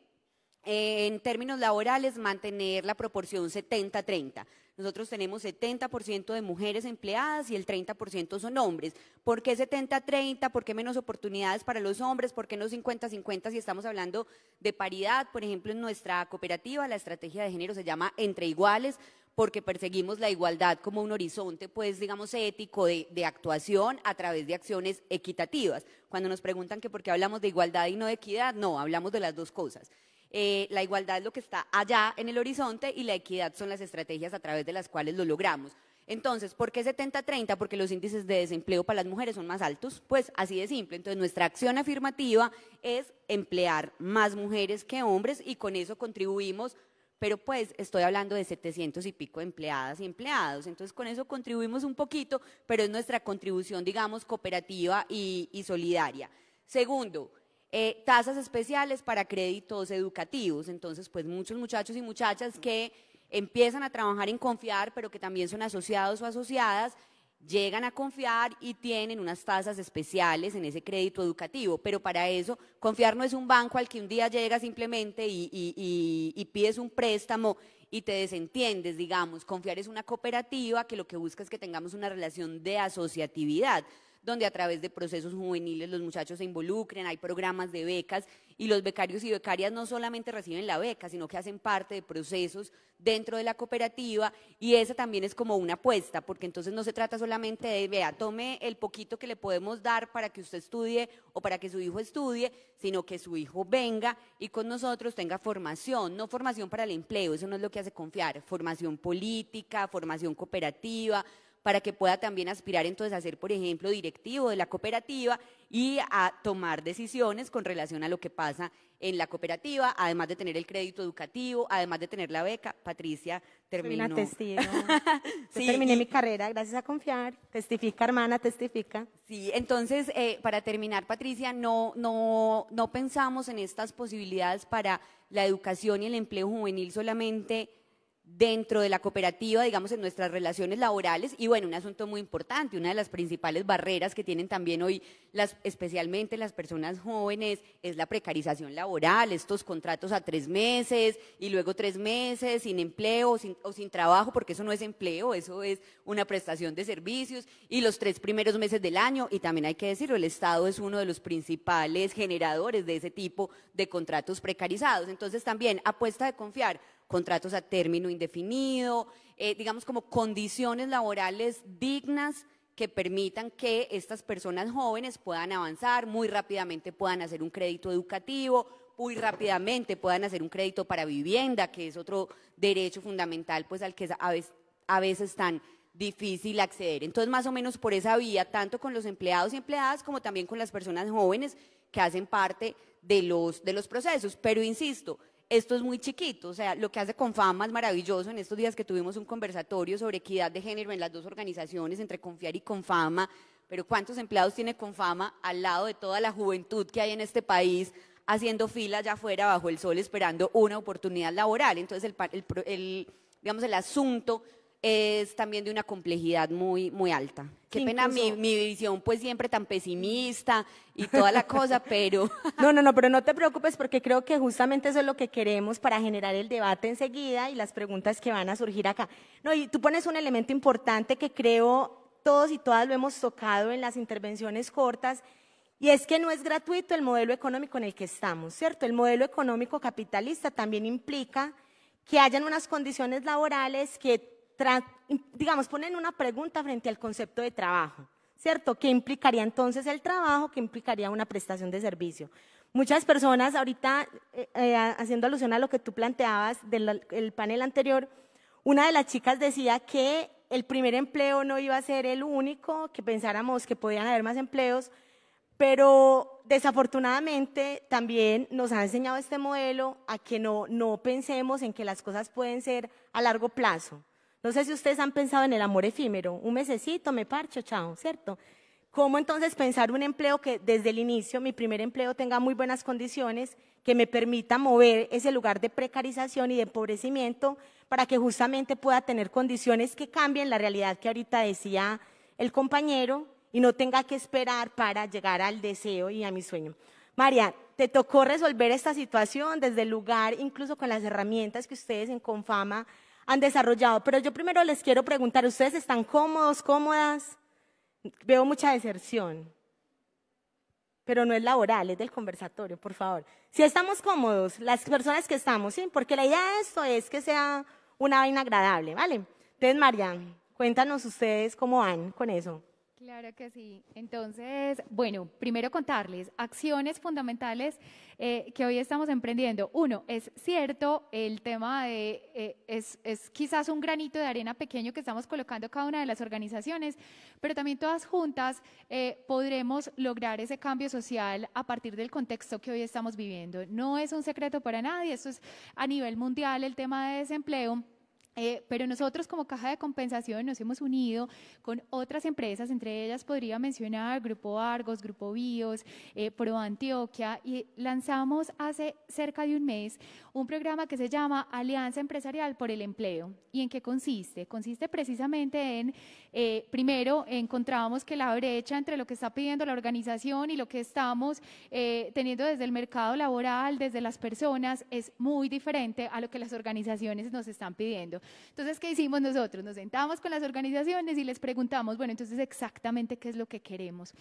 en términos laborales, mantener la proporción 70-30. Nosotros tenemos 70% de mujeres empleadas y el 30% son hombres. ¿Por qué 70-30? ¿Por qué menos oportunidades para los hombres? ¿Por qué no 50-50 si estamos hablando de paridad? Por ejemplo, en nuestra cooperativa la estrategia de género se llama Entre Iguales porque perseguimos la igualdad como un horizonte, pues, digamos, ético de, de, actuación a través de acciones equitativas. Cuando nos preguntan que por qué hablamos de igualdad y no de equidad, no, hablamos de las dos cosas. Eh, la igualdad es lo que está allá en el horizonte y la equidad son las estrategias a través de las cuales lo logramos. Entonces, ¿por qué 70-30? Porque los índices de desempleo para las mujeres son más altos. Pues así de simple. Entonces, nuestra acción afirmativa es emplear más mujeres que hombres y con eso contribuimos, pero pues estoy hablando de 700 y pico empleadas y empleados. Entonces, con eso contribuimos un poquito, pero es nuestra contribución, digamos, cooperativa y solidaria. Segundo, eh, tasas especiales para créditos educativos. Entonces, pues muchos muchachos y muchachas que empiezan a trabajar en confiar, pero que también son asociados o asociadas, llegan a confiar y tienen unas tasas especiales en ese crédito educativo. Pero para eso, confiar no es un banco al que un día llega simplemente y, y, pides un préstamo y te desentiendes, digamos. Confiar es una cooperativa que lo que busca es que tengamos una relación de asociatividad donde a través de procesos juveniles los muchachos se involucren, hay programas de becas y los becarios y becarias no solamente reciben la beca, sino que hacen parte de procesos dentro de la cooperativa y esa también es como una apuesta, porque entonces no se trata solamente de, vea, tome el poquito que le podemos dar para que usted estudie o para que su hijo estudie, sino que su hijo venga y con nosotros tenga formación, no formación para el empleo, eso no es lo que hace confiar, formación política, formación cooperativa, para que pueda también aspirar entonces a ser, por ejemplo, directivo de la cooperativa y a tomar decisiones con relación a lo que pasa en la cooperativa, además de tener el crédito educativo, además de tener la beca. Patricia terminó. testigo. sí, terminé mi carrera gracias a confiar. Testifica, hermana, testifica. Sí, entonces, eh, para terminar, Patricia, no, no, no pensamos en estas posibilidades para la educación y el empleo juvenil solamente dentro de la cooperativa, digamos, en nuestras relaciones laborales. Y bueno, un asunto muy importante, una de las principales barreras que tienen también hoy, especialmente las personas jóvenes, es la precarización laboral, estos contratos a tres meses y luego tres meses sin empleo o sin, o sin trabajo, porque eso no es empleo, eso es una prestación de servicios, y los tres primeros meses del año, y también hay que decirlo, el Estado es uno de los principales generadores de ese tipo de contratos precarizados. Entonces también apuesta de confiar contratos a término indefinido, eh, digamos como condiciones laborales dignas que permitan que estas personas jóvenes puedan avanzar, muy rápidamente puedan hacer un crédito educativo, muy rápidamente puedan hacer un crédito para vivienda, que es otro derecho fundamental pues al que a veces, a veces tan difícil acceder. Entonces, más o menos por esa vía, tanto con los empleados y empleadas como también con las personas jóvenes que hacen parte de los, de los procesos. Pero insisto, esto es muy chiquito, o sea, lo que hace Confama es maravilloso. En estos días que tuvimos un conversatorio sobre equidad de género en las dos organizaciones, entre Confiar y Confama, pero ¿cuántos empleados tiene Confama al lado de toda la juventud que hay en este país haciendo fila allá afuera bajo el sol esperando una oportunidad laboral? Entonces, el, digamos, el asunto es también de una complejidad muy, muy alta. Qué pena mi, mi, visión, pues siempre tan pesimista y toda la cosa, pero... No, no, no, pero no te preocupes porque creo que justamente eso es lo que queremos para generar el debate enseguida y las preguntas que van a surgir acá. No, y tú pones un elemento importante que creo todos y todas lo hemos tocado en las intervenciones cortas y es que no es gratuito el modelo económico en el que estamos, ¿cierto? El modelo económico capitalista también implica que hayan unas condiciones laborales que digamos, ponen una pregunta frente al concepto de trabajo, ¿cierto? ¿Qué implicaría entonces el trabajo? ¿Qué implicaría una prestación de servicio? Muchas personas, ahorita eh, eh, haciendo alusión a lo que tú planteabas del el panel anterior, una de las chicas decía que el primer empleo no iba a ser el único, que pensáramos que podían haber más empleos, pero desafortunadamente también nos ha enseñado este modelo a que no, no pensemos en que las cosas pueden ser a largo plazo. No sé si ustedes han pensado en el amor efímero, un mesecito, me parcho, chao, ¿cierto? ¿Cómo entonces pensar un empleo que desde el inicio, mi primer empleo, tenga muy buenas condiciones, que me permita mover ese lugar de precarización y de empobrecimiento para que justamente pueda tener condiciones que cambien la realidad que ahorita decía el compañero y no tenga que esperar para llegar al deseo y a mi sueño? María, te tocó resolver esta situación desde el lugar, incluso con las herramientas que ustedes en Confama han desarrollado. Pero yo primero les quiero preguntar, ¿ustedes están cómodos, cómodas? Veo mucha deserción, pero no es laboral, es del conversatorio, por favor. Si estamos cómodos, las personas que estamos, ¿sí? Porque la idea de esto es que sea una vaina agradable, ¿vale? Entonces, Marian, cuéntanos ustedes cómo van con eso. Claro que sí. Entonces, bueno, primero contarles acciones fundamentales eh, que hoy estamos emprendiendo. Uno, es cierto, el tema de, eh, es, quizás un granito de arena pequeño que estamos colocando cada una de las organizaciones, pero también todas juntas eh, podremos lograr ese cambio social a partir del contexto que hoy estamos viviendo. No es un secreto para nadie, esto es a nivel mundial el tema de desempleo eh, pero nosotros como caja de compensación nos hemos unido con otras empresas, entre ellas podría mencionar Grupo Argos, Grupo Bios, eh, Pro Antioquia, y lanzamos hace cerca de un mes un programa que se llama Alianza Empresarial por el Empleo. ¿Y en qué consiste? Consiste precisamente en eh, primero encontrábamos que la brecha entre lo que está pidiendo la organización y lo que estamos eh, teniendo desde el mercado laboral, desde las personas, es muy diferente a lo que las organizaciones nos están pidiendo. Entonces, ¿qué hicimos nosotros? Nos sentamos con las organizaciones y les preguntamos, bueno, entonces exactamente qué es lo que queremos.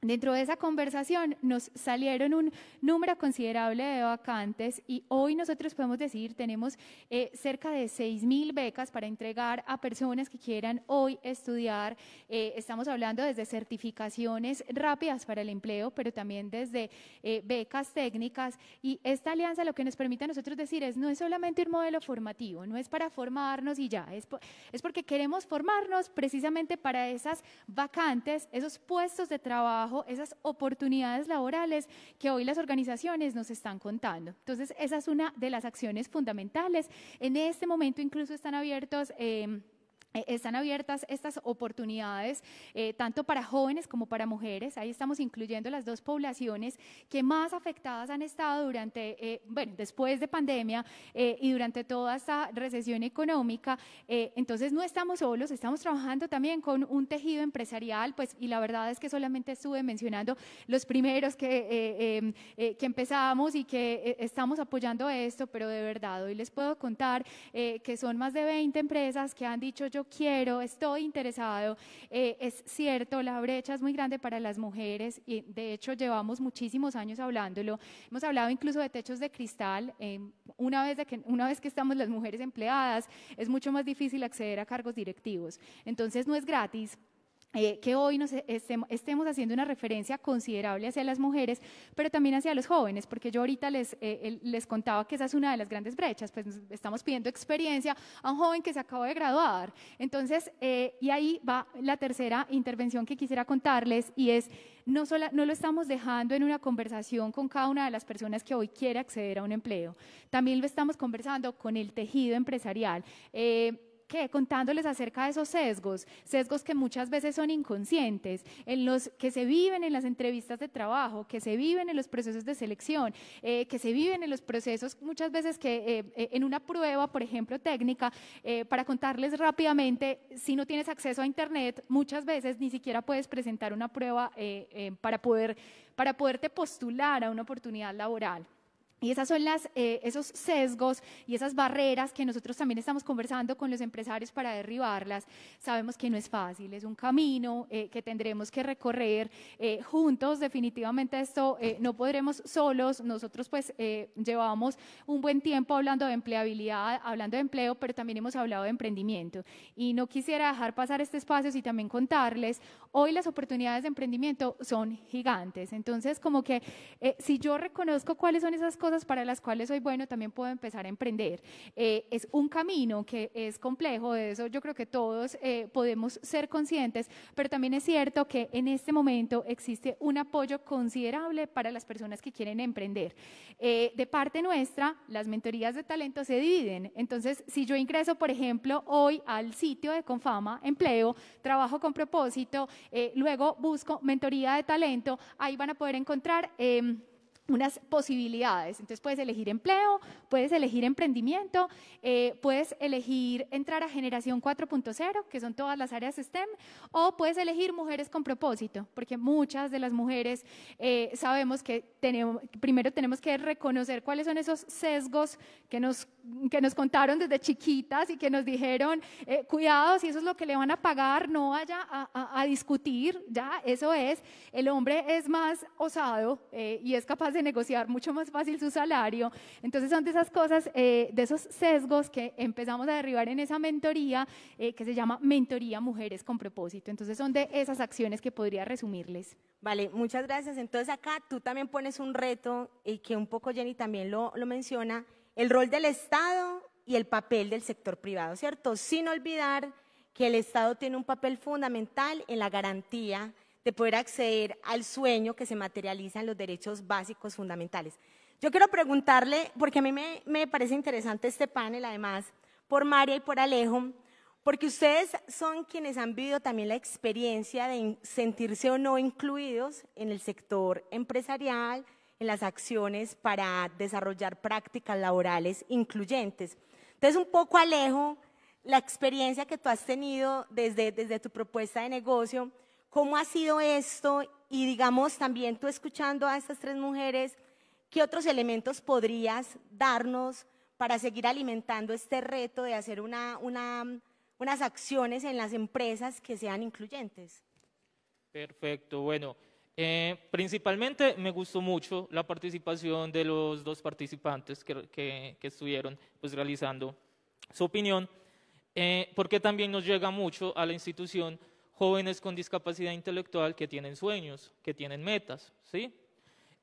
Dentro de esa conversación nos salieron un número considerable de vacantes y hoy nosotros podemos decir tenemos eh, cerca de 6.000 becas para entregar a personas que quieran hoy estudiar. Eh, estamos hablando desde certificaciones rápidas para el empleo, pero también desde eh, becas técnicas. Y esta alianza lo que nos permite a nosotros decir es no es solamente un modelo formativo, no es para formarnos y ya, es porque queremos formarnos precisamente para esas vacantes, esos puestos de trabajo esas oportunidades laborales que hoy las organizaciones nos están contando. Entonces, esa es una de las acciones fundamentales. En este momento incluso están abiertos... Em, eh, están abiertas estas oportunidades eh, tanto para jóvenes como para mujeres. Ahí estamos incluyendo las dos poblaciones que más afectadas han estado durante, eh, bueno, después de pandemia y durante toda esta recesión económica. entonces no estamos solos, estamos trabajando también con un tejido empresarial, pues, y la verdad es que solamente estuve mencionando los primeros que, em, que empezamos y que estamos apoyando esto, pero de verdad hoy les puedo contar que son más de 20 empresas que han dicho quiero, estoy interesado. Eh, es cierto, la brecha es muy grande para las mujeres y de hecho llevamos muchísimos años hablándolo. Hemos hablado incluso de techos de cristal. Em, una, vez de que, una vez que estamos las mujeres empleadas, es mucho más difícil acceder a cargos directivos. Entonces no es gratis, eh, que hoy nos estemos haciendo una referencia considerable hacia las mujeres, pero también hacia los jóvenes, porque yo ahorita les, eh, les contaba que esa es una de las grandes brechas, pues estamos pidiendo experiencia a un joven que se acaba de graduar. Entonces, eh, y ahí va la tercera intervención que quisiera contarles y es, no, no lo estamos dejando en una conversación con cada una de las personas que hoy quiere acceder a un empleo, también lo estamos conversando con el tejido empresarial. Eh, ¿qué? contándoles acerca de esos sesgos, sesgos que muchas veces son inconscientes, en los que se viven en las entrevistas de trabajo, que se viven en los procesos de selección, eh, que se viven en los procesos muchas veces que eh, eh, en una prueba, por ejemplo, técnica, para contarles rápidamente, si no tienes acceso a Internet, muchas veces ni siquiera puedes presentar una prueba para, poder, para poderte postular a una oportunidad laboral. Y esas son las, eh, esos sesgos y esas barreras que nosotros también estamos conversando con los empresarios para derribarlas. Sabemos que no es fácil, es un camino eh, que tendremos que recorrer eh, juntos. Definitivamente esto no podremos solos. Nosotros pues llevamos un buen tiempo hablando de empleabilidad, hablando de empleo, pero también hemos hablado de emprendimiento. Y no quisiera dejar pasar este espacio y también contarles, hoy las oportunidades de emprendimiento son gigantes. Entonces como que si yo reconozco cuáles son esas cosas, para las cuales soy bueno, también puedo empezar a emprender. Eh, es un camino que es complejo, de eso yo creo que todos eh, podemos ser conscientes, pero también es cierto que en este momento existe un apoyo considerable para las personas que quieren emprender. Eh, de parte nuestra, las mentorías de talento se dividen. Entonces, si yo ingreso, por ejemplo, hoy al sitio de Confama, empleo, trabajo con propósito, luego busco mentoría de talento, ahí van a poder encontrar... Em, unas posibilidades. Entonces puedes elegir empleo, puedes elegir emprendimiento, eh, puedes elegir entrar a generación 4.0, que son todas las áreas STEM, o puedes elegir mujeres con propósito, porque muchas de las mujeres eh, sabemos que tenemos, primero tenemos que reconocer cuáles son esos sesgos que nos, que nos contaron desde chiquitas y que nos dijeron, eh, cuidado, si eso es lo que le van a pagar, no vaya a, a discutir, ya, eso es, el hombre es más osado eh, y es capaz de negociar mucho más fácil su salario. Entonces son de esas cosas, eh, de esos sesgos que empezamos a derribar en esa mentoría eh, que se llama Mentoría Mujeres con Propósito. Entonces son de esas acciones que podría resumirles. Vale, muchas gracias. Entonces acá tú también pones un reto y que un poco Jenny también lo, lo menciona, el rol del Estado y el papel del sector privado, ¿cierto? Sin olvidar que el Estado tiene un papel fundamental en la garantía de poder acceder al sueño que se materializa en los derechos básicos fundamentales. Yo quiero preguntarle, porque a mí me, parece interesante este panel, además, por María y por Alejo, porque ustedes son quienes han vivido también la experiencia de sentirse o no incluidos en el sector empresarial, en las acciones para desarrollar prácticas laborales incluyentes. Entonces, un poco Alejo, la experiencia que tú has tenido desde tu propuesta de negocio, cómo ha sido esto y digamos también tú escuchando a estas tres mujeres, ¿qué otros elementos podrías darnos para seguir alimentando este reto de hacer unas acciones en las empresas que sean incluyentes? Perfecto, bueno. Eh, principalmente me gustó mucho la participación de los dos participantes que, estuvieron pues, realizando su opinión, eh, porque también nos llega mucho a la institución jóvenes con discapacidad intelectual que tienen sueños, que tienen metas, ¿sí?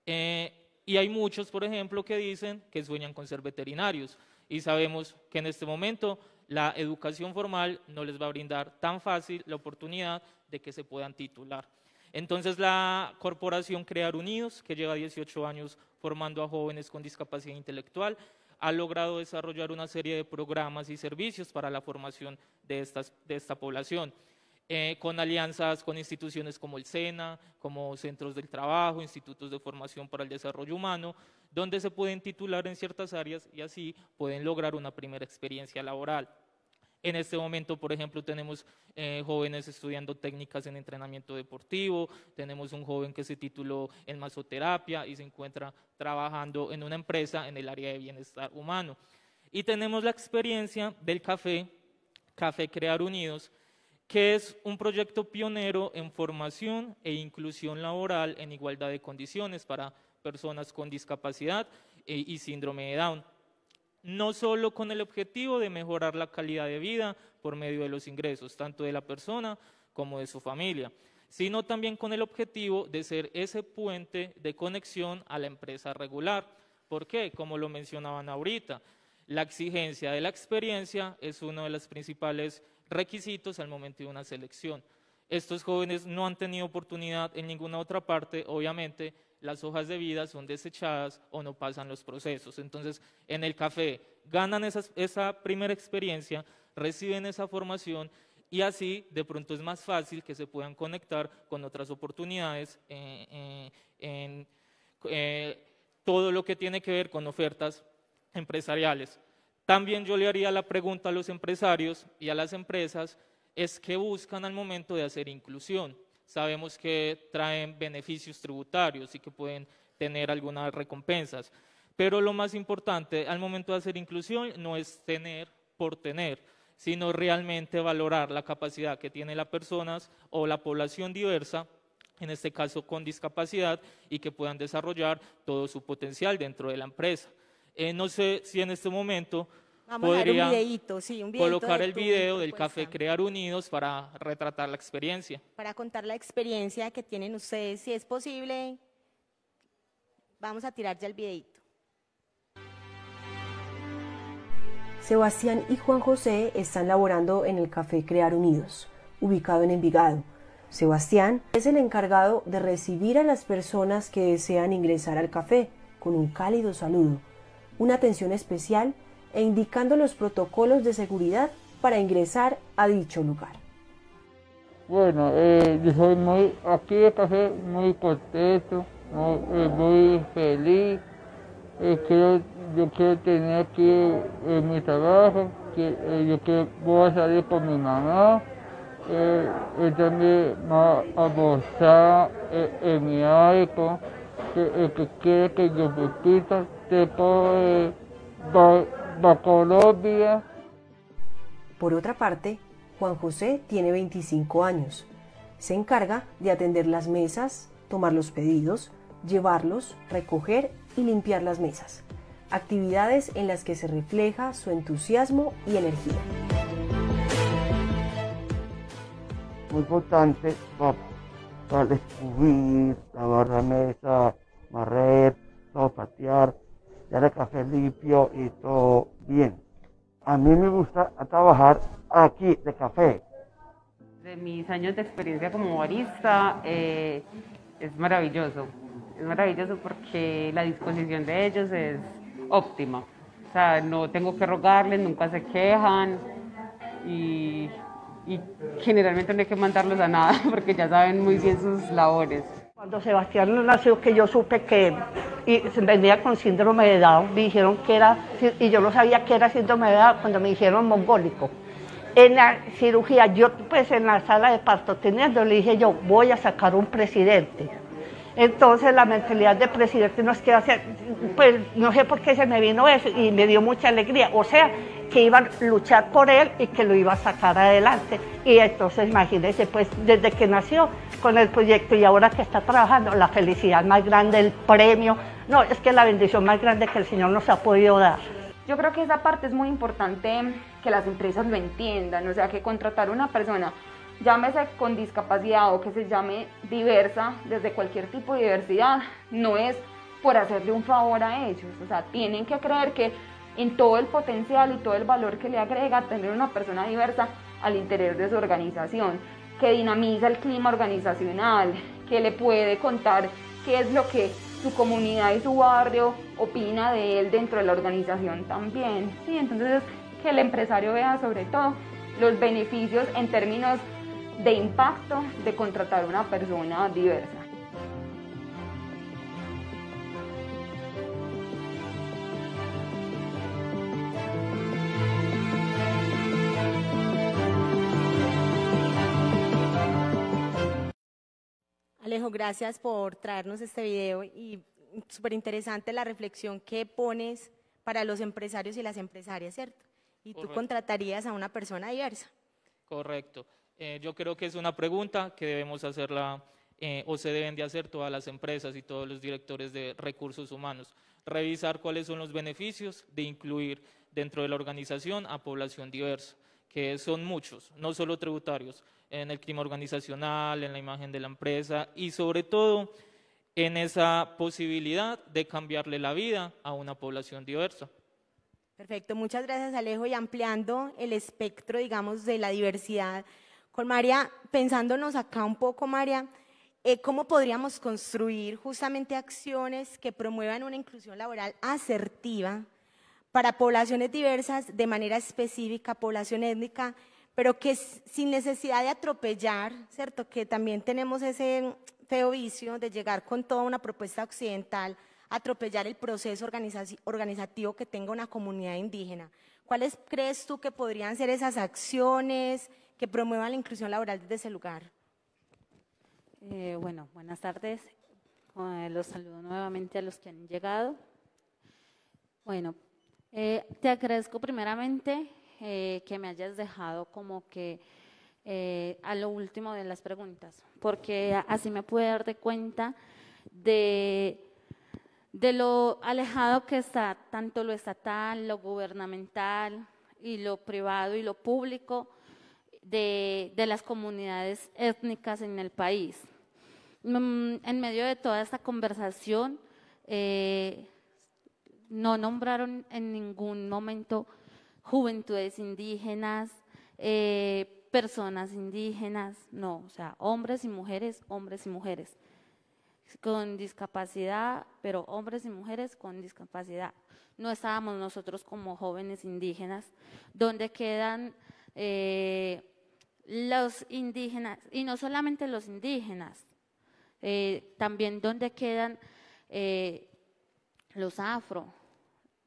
Eh, y hay muchos, por ejemplo, que dicen que sueñan con ser veterinarios y sabemos que en este momento la educación formal no les va a brindar tan fácil la oportunidad de que se puedan titular. Entonces la corporación Crear Unidos, que lleva 18 años formando a jóvenes con discapacidad intelectual, ha logrado desarrollar una serie de programas y servicios para la formación de esta población. Eh, con alianzas con instituciones como el SENA, como centros del trabajo, institutos de formación para el desarrollo humano, donde se pueden titular en ciertas áreas y así pueden lograr una primera experiencia laboral. En este momento, por ejemplo, tenemos eh, jóvenes estudiando técnicas en entrenamiento deportivo, tenemos un joven que se tituló en masoterapia y se encuentra trabajando en una empresa en el área de bienestar humano. Y tenemos la experiencia del café, Café Crear Unidos, que es un proyecto pionero en formación e inclusión laboral en igualdad de condiciones para personas con discapacidad eh, y síndrome de Down, no solo con el objetivo de mejorar la calidad de vida por medio de los ingresos, tanto de la persona como de su familia, sino también con el objetivo de ser ese puente de conexión a la empresa regular. ¿Por qué? Como lo mencionaban ahorita, la exigencia de la experiencia es una de las principales requisitos al momento de una selección. Estos jóvenes no han tenido oportunidad en ninguna otra parte, obviamente las hojas de vida son desechadas o no pasan los procesos. Entonces, en el café ganan esa primera experiencia, reciben esa formación y así de pronto es más fácil que se puedan conectar con otras oportunidades eh, eh, en eh, todo lo que tiene que ver con ofertas empresariales. También yo le haría la pregunta a los empresarios y a las empresas, es que buscan al momento de hacer inclusión. Sabemos que traen beneficios tributarios y que pueden tener algunas recompensas, pero lo más importante al momento de hacer inclusión no es tener por tener, sino realmente valorar la capacidad que tiene las personas o la población diversa, en este caso con discapacidad, y que puedan desarrollar todo su potencial dentro de la empresa. Eh, no sé si en este momento podría colocar el video del Café Crear Unidos para retratar la experiencia. Para contar la experiencia que tienen ustedes, si es posible, vamos a tirar ya el videito. Sebastián y Juan José están laborando en el Café Crear Unidos, ubicado en Envigado. Sebastián es el encargado de recibir a las personas que desean ingresar al café con un cálido saludo una atención especial e indicando los protocolos de seguridad para ingresar a dicho lugar. Bueno, yo eh, soy muy, aquí estoy muy contento, muy, eh, muy feliz. Eh, yo quiero tener aquí mi trabajo, que, yo quiero, voy salir con mi mamá. ella me va a en mi hijo, que, que quiere que yo me por otra parte, Juan José tiene 25 años. Se encarga de atender las mesas, tomar los pedidos, llevarlos, recoger y limpiar las mesas. Actividades en las que se refleja su entusiasmo y energía. Muy importante para, para descubrir, lavar la mesa, barrer, patear, café limpio y todo bien. A mí me gusta trabajar aquí de café. De mis años de experiencia como barista eh, es maravilloso. Es maravilloso porque la disposición de ellos es óptima. O sea, no tengo que rogarles, nunca se quejan y, y generalmente no hay que mandarlos a nada porque ya saben muy bien sus labores. Cuando Sebastián nació, que yo supe que y venía con síndrome de Down, me dijeron que era, y yo no sabía que era síndrome de Down cuando me dijeron mongólico. En la cirugía, yo pues en la sala de parto teniendo, le dije yo, voy a sacar un presidente. Entonces la mentalidad del presidente nos queda, pues no sé por qué se me vino eso y me dio mucha alegría. O sea, que iban a luchar por él y que lo iba a sacar adelante. Y entonces imagínense, pues desde que nació con el proyecto y ahora que está trabajando, la felicidad más grande, el premio, no, es que la bendición más grande que el Señor nos ha podido dar. Yo creo que esa parte es muy importante que las empresas lo entiendan, o sea, que contratar a una persona llámese con discapacidad o que se llame diversa, desde cualquier tipo de diversidad, no es por hacerle un favor a ellos. O sea, tienen que creer que en todo el potencial y todo el valor que le agrega tener una persona diversa al interior de su organización, que dinamiza el clima organizacional, que le puede contar qué es lo que su comunidad y su barrio opina de él dentro de la organización también. Sí, entonces que el empresario vea sobre todo los beneficios en términos de impacto de contratar a una persona diversa. Alejo, gracias por traernos este video y súper interesante la reflexión que pones para los empresarios y las empresarias, ¿cierto? Y tú contratarías a una persona diversa. Correcto. Eh, yo creo que es una pregunta que debemos hacerla eh, o se deben de hacer todas las empresas y todos los directores de recursos humanos. Revisar cuáles son los beneficios de incluir dentro de la organización a población diversa, que son muchos, no solo tributarios, en el clima organizacional, en la imagen de la empresa y sobre todo en esa posibilidad de cambiarle la vida a una población diversa. Perfecto, muchas gracias Alejo y ampliando el espectro, digamos, de la diversidad con María, pensándonos acá un poco, María, eh, cómo podríamos construir justamente acciones que promuevan una inclusión laboral asertiva para poblaciones diversas de manera específica, población étnica, pero que sin necesidad de atropellar, ¿cierto? Que también tenemos ese feo vicio de llegar con toda una propuesta occidental, atropellar el proceso organizativo que tenga una comunidad indígena. ¿Cuáles crees tú que podrían ser esas acciones? que promueva la inclusión laboral desde ese lugar. Eh, bueno, buenas tardes. Eh, los saludo nuevamente a los que han llegado. Bueno, eh, te agradezco primeramente que me hayas dejado como que a lo último de las preguntas, porque así me pude dar de cuenta de de lo alejado que está tanto lo estatal, lo gubernamental y lo privado y lo público de, las comunidades étnicas en el país. Mm, en medio de toda esta conversación, eh, no nombraron en ningún momento juventudes indígenas, eh, personas indígenas, no, o sea, hombres y mujeres, hombres y mujeres, con discapacidad, pero hombres y mujeres con discapacidad. No estábamos nosotros como jóvenes indígenas, donde quedan eh, los indígenas, y no solamente los indígenas, eh, también donde quedan eh, los afro,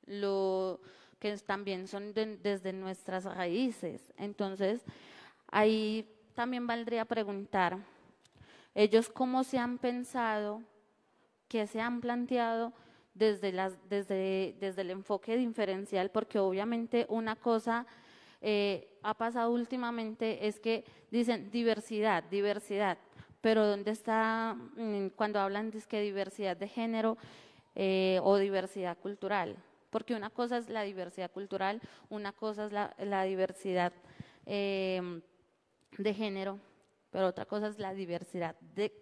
lo, que también son desde nuestras raíces. Entonces, ahí también valdría preguntar, ellos cómo se han pensado, qué se han planteado desde, desde, desde el enfoque diferencial, porque obviamente una cosa eh, ha pasado últimamente es que dicen diversidad, diversidad, pero ¿dónde está mm, cuando hablan de que diversidad de género eh, o diversidad cultural? Porque una cosa es la diversidad cultural, una cosa es la, diversidad em, de género, pero otra cosa es la diversidad de,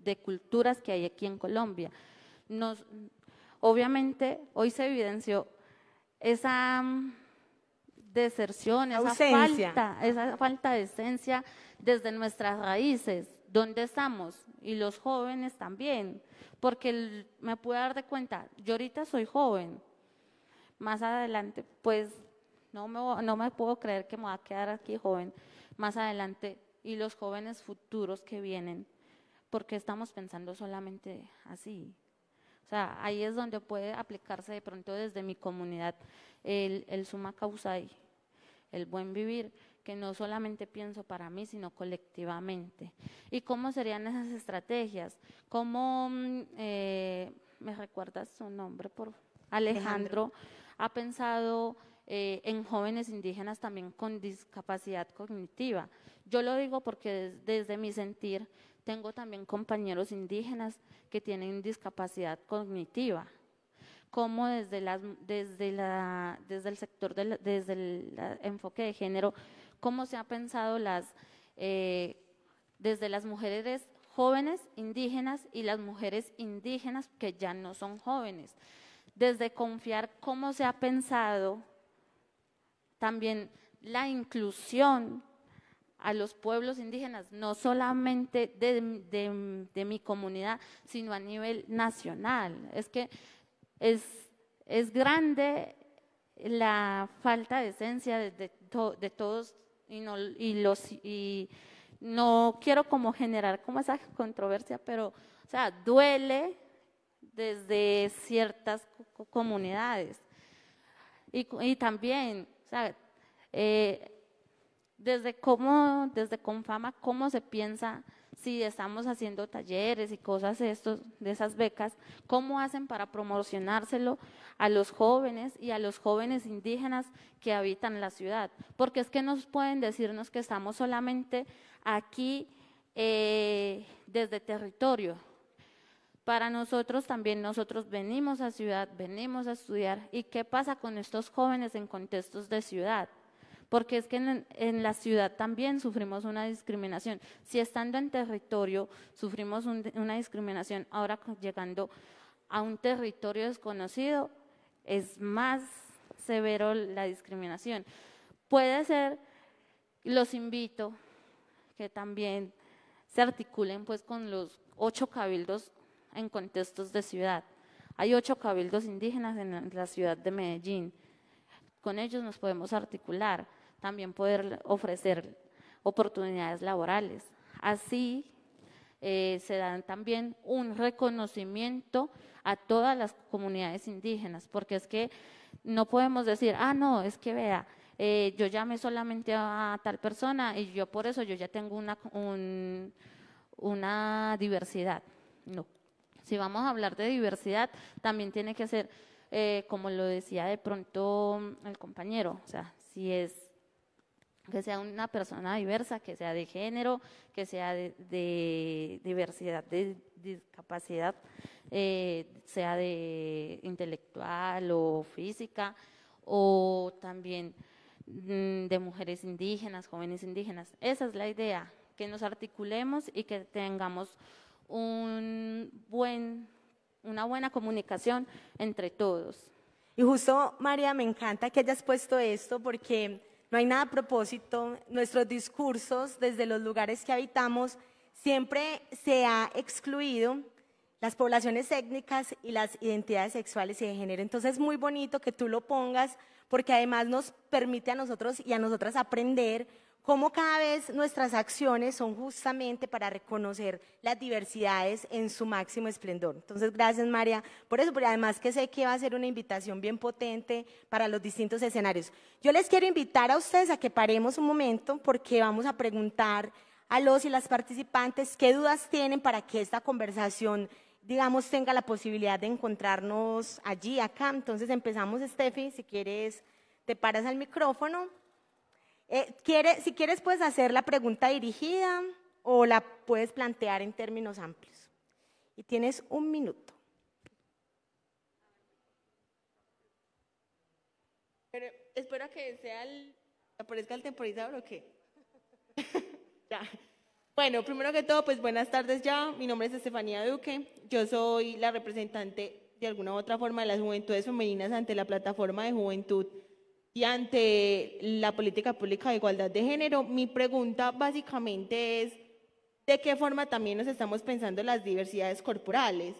de culturas que hay aquí en Colombia. obviamente hoy se evidenció esa mm, deserción, esa falta, esa falta de esencia desde nuestras raíces, dónde estamos y los jóvenes también, porque me pude dar de cuenta, yo ahorita soy joven, más adelante, pues no me, no me puedo creer que me va a quedar aquí joven, más adelante, y los jóvenes futuros que vienen, porque estamos pensando solamente así. O sea, ahí es donde puede aplicarse de pronto desde mi comunidad el, el suma el buen vivir, que no solamente pienso para mí, sino colectivamente. ¿Y cómo serían esas estrategias? ¿Cómo, mm, eh, me recuerdas su nombre, por Alejandro, ha pensado... Eh, en jóvenes indígenas también con discapacidad cognitiva. Yo lo digo porque desde mi sentir tengo también compañeros indígenas que tienen discapacidad cognitiva cómo desde, las, desde, desde el sector, desde el enfoque de género, cómo se ha pensado las, eh, desde las mujeres jóvenes indígenas y las mujeres indígenas que ya no son jóvenes. Desde confiar cómo se ha pensado también la inclusión a los pueblos indígenas, no solamente de, de mi comunidad, sino a nivel nacional. Es que es, es grande la falta de esencia de, todos y no, los, y no quiero como generar como esa controversia, pero o sea, duele desde ciertas comunidades. Y, también, sea, eh, desde cómo, desde Confama, cómo se piensa si estamos haciendo talleres y cosas estos, de esas becas, cómo hacen para promocionárselo a los jóvenes y a los jóvenes indígenas que habitan la ciudad. Porque es que nos pueden decirnos que estamos solamente aquí eh, desde territorio. Para nosotros también, nosotros venimos a ciudad, venimos a estudiar. ¿Y qué pasa con estos jóvenes en contextos de ciudad? porque es que en, la ciudad también sufrimos una discriminación. Si estando en territorio sufrimos una discriminación, ahora llegando a un territorio desconocido es más severo la discriminación. Puede ser, los invito que también se articulen pues con los ocho cabildos en contextos de ciudad. Hay ocho cabildos indígenas en la ciudad de Medellín. Con ellos nos podemos articular también poder ofrecer oportunidades laborales. Así eh, se dan también un reconocimiento a todas las comunidades indígenas, porque es que no podemos decir, ah, no, es que vea, eh, yo llamé solamente a tal persona y yo por eso yo ya tengo una, una diversidad. No. Si vamos a hablar de diversidad, también tiene que ser, eh, como lo decía de pronto el compañero, o sea, si es que sea una persona diversa, que sea de género, que sea de, diversidad, de discapacidad, eh, sea de intelectual o física, o también mm, de mujeres indígenas, jóvenes indígenas. Esa es la idea, que nos articulemos y que tengamos una buena comunicación entre todos. Y justo, María, me encanta que hayas puesto esto porque no hay nada a propósito, nuestros discursos desde los lugares que habitamos siempre se ha excluido las poblaciones étnicas y las identidades sexuales y de género. Entonces es muy bonito que tú lo pongas porque además nos permite a nosotros y a nosotras aprender cómo cada vez nuestras acciones son justamente para reconocer las diversidades en su máximo esplendor. Entonces, gracias María por eso, porque además que sé que va a ser una invitación bien potente para los distintos escenarios. Yo les quiero invitar a ustedes a que paremos un momento porque vamos a preguntar a los y las participantes qué dudas tienen para que esta conversación digamos, tenga la posibilidad de encontrarnos allí, acá. Entonces empezamos, Steffi, si quieres, te paras al micrófono. Eh, si quieres, puedes hacer la pregunta dirigida o la puedes plantear en términos amplios. Y tienes un minuto. espero que sea aparezca el temporizador o qué. Bueno, primero que todo, pues buenas tardes ya. Mi nombre es Estefanía Duque. Yo soy la representante de alguna u otra forma de las juventudes femeninas ante la plataforma de juventud y ante la política pública de igualdad de género. Mi pregunta básicamente es, ¿de qué forma también nos estamos pensando las diversidades corporales?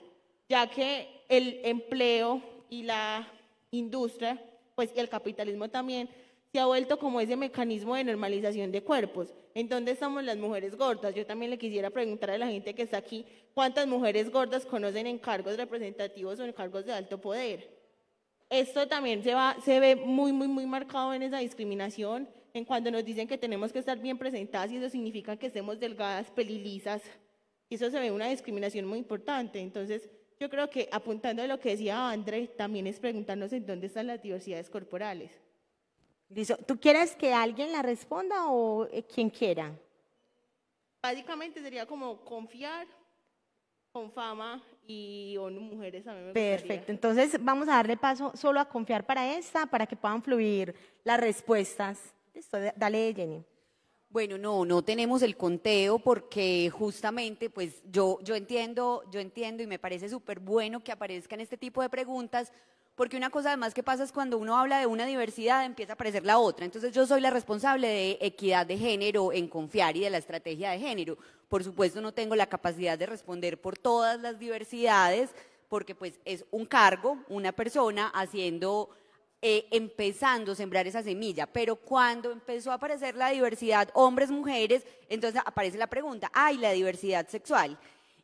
Ya que el empleo y la industria, pues el capitalismo también, se ha vuelto como ese mecanismo de normalización de cuerpos. ¿En dónde estamos las mujeres gordas? Yo también le quisiera preguntar a la gente que está aquí, ¿cuántas mujeres gordas conocen en cargos representativos o en cargos de alto poder? Esto también se, ve muy, muy, muy marcado en esa discriminación, en cuando nos dicen que tenemos que estar bien presentadas y eso significa que estemos delgadas, pelilisas. Y eso se ve una discriminación muy importante. Entonces, yo creo que apuntando a lo que decía André, también es preguntarnos en dónde están las diversidades corporales. ¿Tú quieres que alguien la responda o eh, quien quiera? Básicamente sería como confiar con fama y ONU Mujeres a Perfecto, entonces vamos a darle paso solo a confiar para esta, para que puedan fluir las respuestas. dale Jenny. Bueno, no, no tenemos el conteo porque justamente, pues yo, yo entiendo, yo entiendo y me parece súper bueno que aparezcan este tipo de preguntas porque una cosa además que pasa es cuando uno habla de una diversidad empieza a aparecer la otra. Entonces yo soy la responsable de equidad de género en confiar y de la estrategia de género. Por supuesto no tengo la capacidad de responder por todas las diversidades porque pues es un cargo, una persona haciendo, eh, empezando a sembrar esa semilla. Pero cuando empezó a aparecer la diversidad hombres-mujeres, entonces aparece la pregunta, hay la diversidad sexual.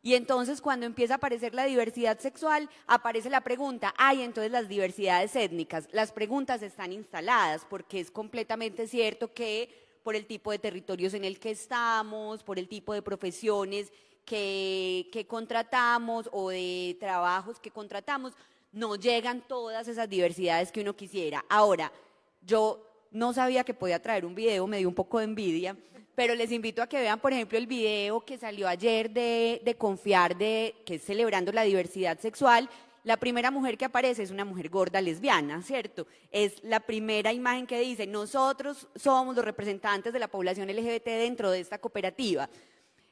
Y entonces cuando empieza a aparecer la diversidad sexual, aparece la pregunta, hay entonces las diversidades étnicas, las preguntas están instaladas porque es completamente cierto que por el tipo de territorios en el que estamos, por el tipo de profesiones que, que contratamos o de trabajos que contratamos, no llegan todas esas diversidades que uno quisiera. Ahora, yo no sabía que podía traer un video, me dio un poco de envidia pero les invito a que vean, por ejemplo, el video que salió ayer de, Confiar, de, que es celebrando la diversidad sexual. La primera mujer que aparece es una mujer gorda lesbiana, ¿cierto? Es la primera imagen que dice, nosotros somos los representantes de la población LGBT dentro de esta cooperativa.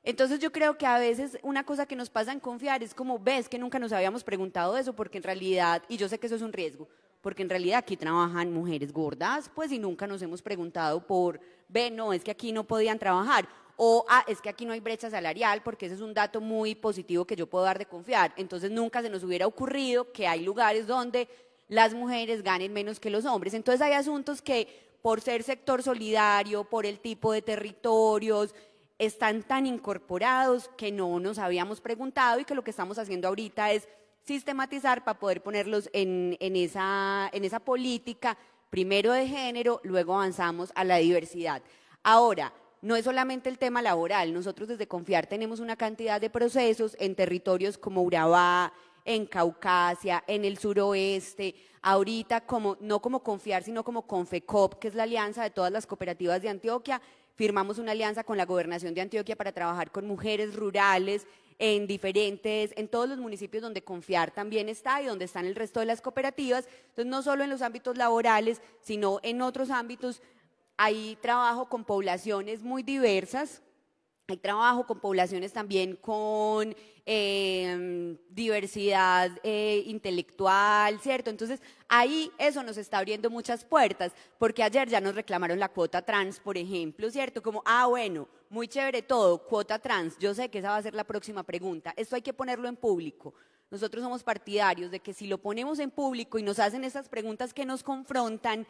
Entonces yo creo que a veces una cosa que nos pasa en confiar es como, ves que nunca nos habíamos preguntado eso, porque en realidad, y yo sé que eso es un riesgo, porque en realidad aquí trabajan mujeres gordas, pues y nunca nos hemos preguntado por, ve, no, es que aquí no podían trabajar, o ah, es que aquí no hay brecha salarial, porque ese es un dato muy positivo que yo puedo dar de confiar. Entonces nunca se nos hubiera ocurrido que hay lugares donde las mujeres ganen menos que los hombres. Entonces hay asuntos que por ser sector solidario, por el tipo de territorios, están tan incorporados que no nos habíamos preguntado y que lo que estamos haciendo ahorita es sistematizar para poder ponerlos en, esa, política, primero de género, luego avanzamos a la diversidad. Ahora, no es solamente el tema laboral, nosotros desde Confiar tenemos una cantidad de procesos en territorios como Urabá, en Caucasia, en el suroeste, ahorita como, no como Confiar, sino como Confecop, que es la alianza de todas las cooperativas de Antioquia, firmamos una alianza con la Gobernación de Antioquia para trabajar con mujeres rurales en diferentes, en todos los municipios donde confiar también está y donde están el resto de las cooperativas. Entonces, no solo en los ámbitos laborales, sino en otros ámbitos. Hay trabajo con poblaciones muy diversas, hay trabajo con poblaciones también con em, diversidad eh, intelectual, ¿cierto? Entonces, ahí eso nos está abriendo muchas puertas, porque ayer ya nos reclamaron la cuota trans, por ejemplo, ¿cierto? Como, ah, bueno, muy chévere todo, cuota trans, yo sé que esa va a ser la próxima pregunta, esto hay que ponerlo en público. Nosotros somos partidarios de que si lo ponemos en público y nos hacen esas preguntas que nos confrontan,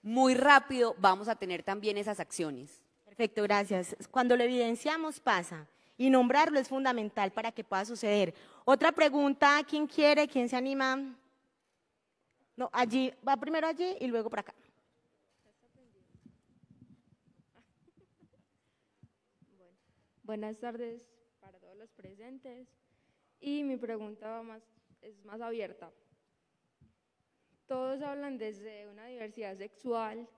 muy rápido vamos a tener también esas acciones. Perfecto, gracias. Cuando lo evidenciamos pasa y nombrarlo es fundamental para que pueda suceder. Otra pregunta, ¿quién quiere? ¿Quién se anima? No, allí, va primero allí y luego para acá. Buenas tardes para todos los presentes. Y mi pregunta es más abierta. Todos hablan desde una diversidad sexual,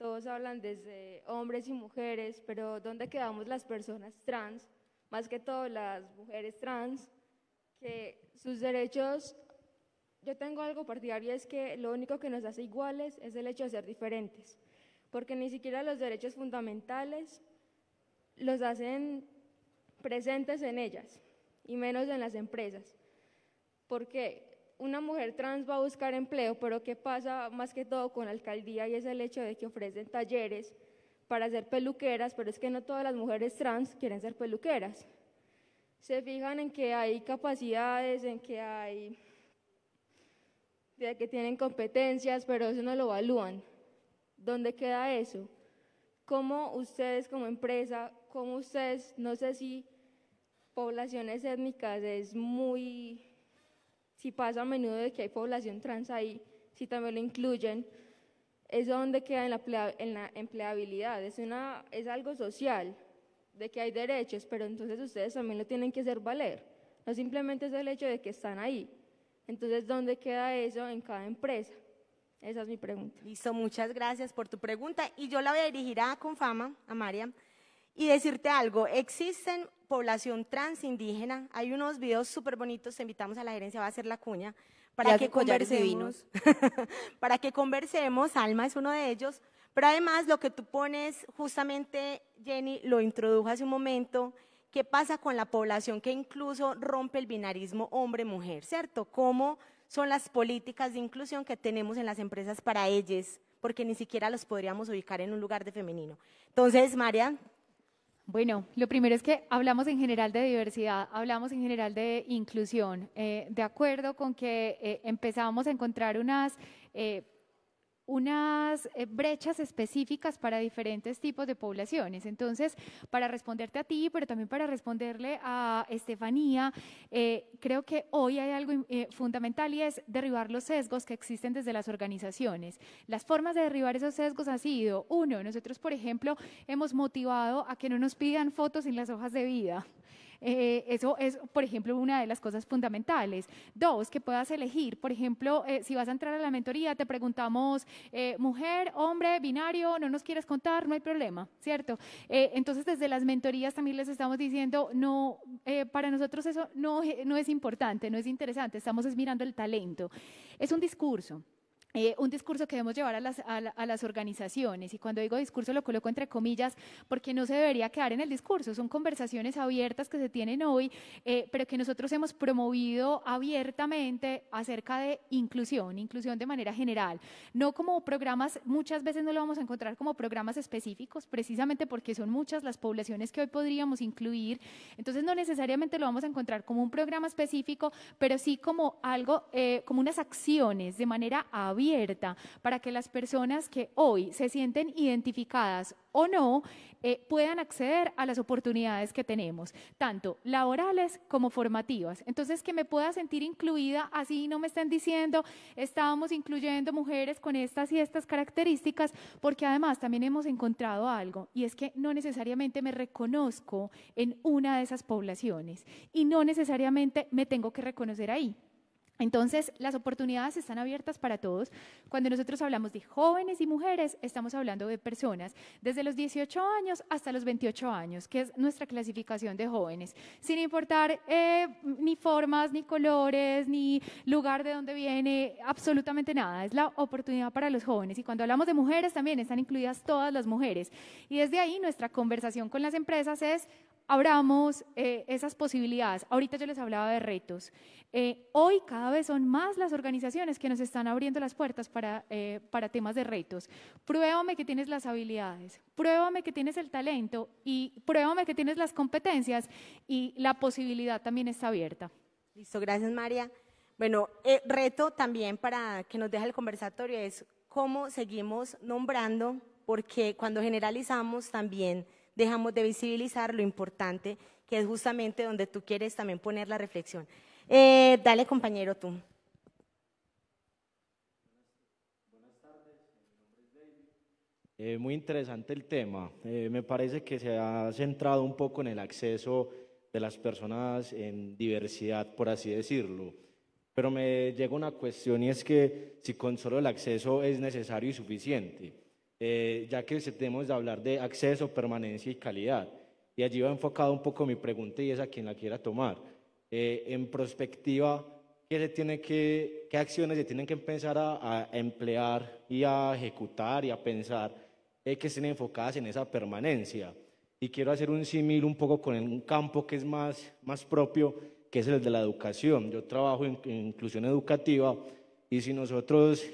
todos hablan desde hombres y mujeres, pero ¿dónde quedamos las personas trans? Más que todo las mujeres trans, que sus derechos, yo tengo algo partidario, es que lo único que nos hace iguales es el hecho de ser diferentes, porque ni siquiera los derechos fundamentales los hacen presentes en ellas, y menos en las empresas. ¿Por qué? una mujer trans va a buscar empleo, pero ¿qué pasa más que todo con la alcaldía? Y es el hecho de que ofrecen talleres para ser peluqueras, pero es que no todas las mujeres trans quieren ser peluqueras. Se fijan en que hay capacidades, en que hay, de que tienen competencias, pero eso no lo evalúan. ¿Dónde queda eso? ¿Cómo ustedes como empresa, cómo ustedes, no sé si poblaciones étnicas es muy si pasa a menudo de que hay población trans ahí, si también lo incluyen, es donde queda en la, empleabilidad, es, una, es algo social, de que hay derechos, pero entonces ustedes también lo tienen que hacer valer, no simplemente es el hecho de que están ahí. Entonces, ¿dónde queda eso en cada empresa? Esa es mi pregunta. Listo, muchas gracias por tu pregunta. Y yo la voy a dirigir a Confama, a María y decirte algo, existen población transindígena, hay unos videos súper bonitos, te invitamos a la gerencia, va a hacer la cuña, para que conversemos, para que conversemos, Alma es uno de ellos, pero además lo que tú pones, justamente Jenny lo introdujo hace un momento, ¿qué pasa con la población que incluso rompe el binarismo hombre-mujer, cierto? ¿Cómo son las políticas de inclusión que tenemos en las empresas para ellas? Porque ni siquiera los podríamos ubicar en un lugar de femenino. Entonces, María, bueno, lo primero es que hablamos en general de diversidad, hablamos en general de inclusión, eh, de acuerdo con que eh, empezamos a encontrar unas eh, unas eh, brechas específicas para diferentes tipos de poblaciones. Entonces, para responderte a ti, pero también para responderle a Estefanía, eh, creo que hoy hay algo eh, fundamental y es derribar los sesgos que existen desde las organizaciones. Las formas de derribar esos sesgos ha sido, uno, nosotros, por ejemplo, hemos motivado a que no nos pidan fotos en las hojas de vida. Eh, eso es, por ejemplo, una de las cosas fundamentales. Dos, que puedas elegir, por ejemplo, eh, si vas a entrar a la mentoría, te preguntamos, eh, mujer, hombre, binario, no nos quieres contar, no hay problema, ¿cierto? entonces, desde las mentorías también les estamos diciendo, no, para nosotros eso no, es importante, no es interesante, estamos es mirando el talento. Es un discurso. Eh, un discurso que debemos llevar a las, a, las, organizaciones. Y cuando digo discurso lo coloco entre comillas porque no se debería quedar en el discurso. Son conversaciones abiertas que se tienen hoy, eh, pero que nosotros hemos promovido abiertamente acerca de inclusión, inclusión de manera general. No como programas, muchas veces no lo vamos a encontrar como programas específicos, precisamente porque son muchas las poblaciones que hoy podríamos incluir. Entonces no necesariamente lo vamos a encontrar como un programa específico, pero sí como algo, eh, como unas acciones de manera abierta para que las personas que hoy se sienten identificadas o no eh, puedan acceder a las oportunidades que tenemos, tanto laborales como formativas. Entonces, que me pueda sentir incluida, así no me están diciendo, estábamos incluyendo mujeres con estas y estas características, porque además también hemos encontrado algo, y es que no necesariamente me reconozco en una de esas poblaciones, y no necesariamente me tengo que reconocer ahí. Entonces, las oportunidades están abiertas para todos. Cuando nosotros hablamos de jóvenes y mujeres, estamos hablando de personas desde los 18 años hasta los 28 años, que es nuestra clasificación de jóvenes, sin importar eh, ni formas, ni colores, ni lugar de donde viene, absolutamente nada. Es la oportunidad para los jóvenes. Y cuando hablamos de mujeres, también están incluidas todas las mujeres. Y desde ahí, nuestra conversación con las empresas es abramos eh, esas posibilidades. Ahorita yo les hablaba de retos. Eh, hoy cada vez son más las organizaciones que nos están abriendo las puertas para, eh, para temas de retos. Pruébame que tienes las habilidades, pruébame que tienes el talento y pruébame que tienes las competencias y la posibilidad también está abierta. Listo, gracias María. Bueno, reto también para que nos deje el conversatorio es cómo seguimos nombrando, porque cuando generalizamos también dejamos de visibilizar lo importante, que es justamente donde tú quieres también poner la reflexión. Eh, dale, compañero, tú. Eh, muy interesante el tema. Eh, me parece que se ha centrado un poco en el acceso de las personas en diversidad, por así decirlo. Pero me llega una cuestión y es que si con solo el acceso es necesario y suficiente. Eh, ya que tenemos de hablar de acceso, permanencia y calidad. Y allí va enfocado un poco mi pregunta y es a quien la quiera tomar. Eh, en prospectiva, ¿qué, tiene que, ¿qué acciones se tienen que empezar a, emplear y a ejecutar y a pensar eh, que estén enfocadas en esa permanencia? Y quiero hacer un símil un poco con un campo que es más, más propio, que es el de la educación. Yo trabajo en inclusión educativa y si nosotros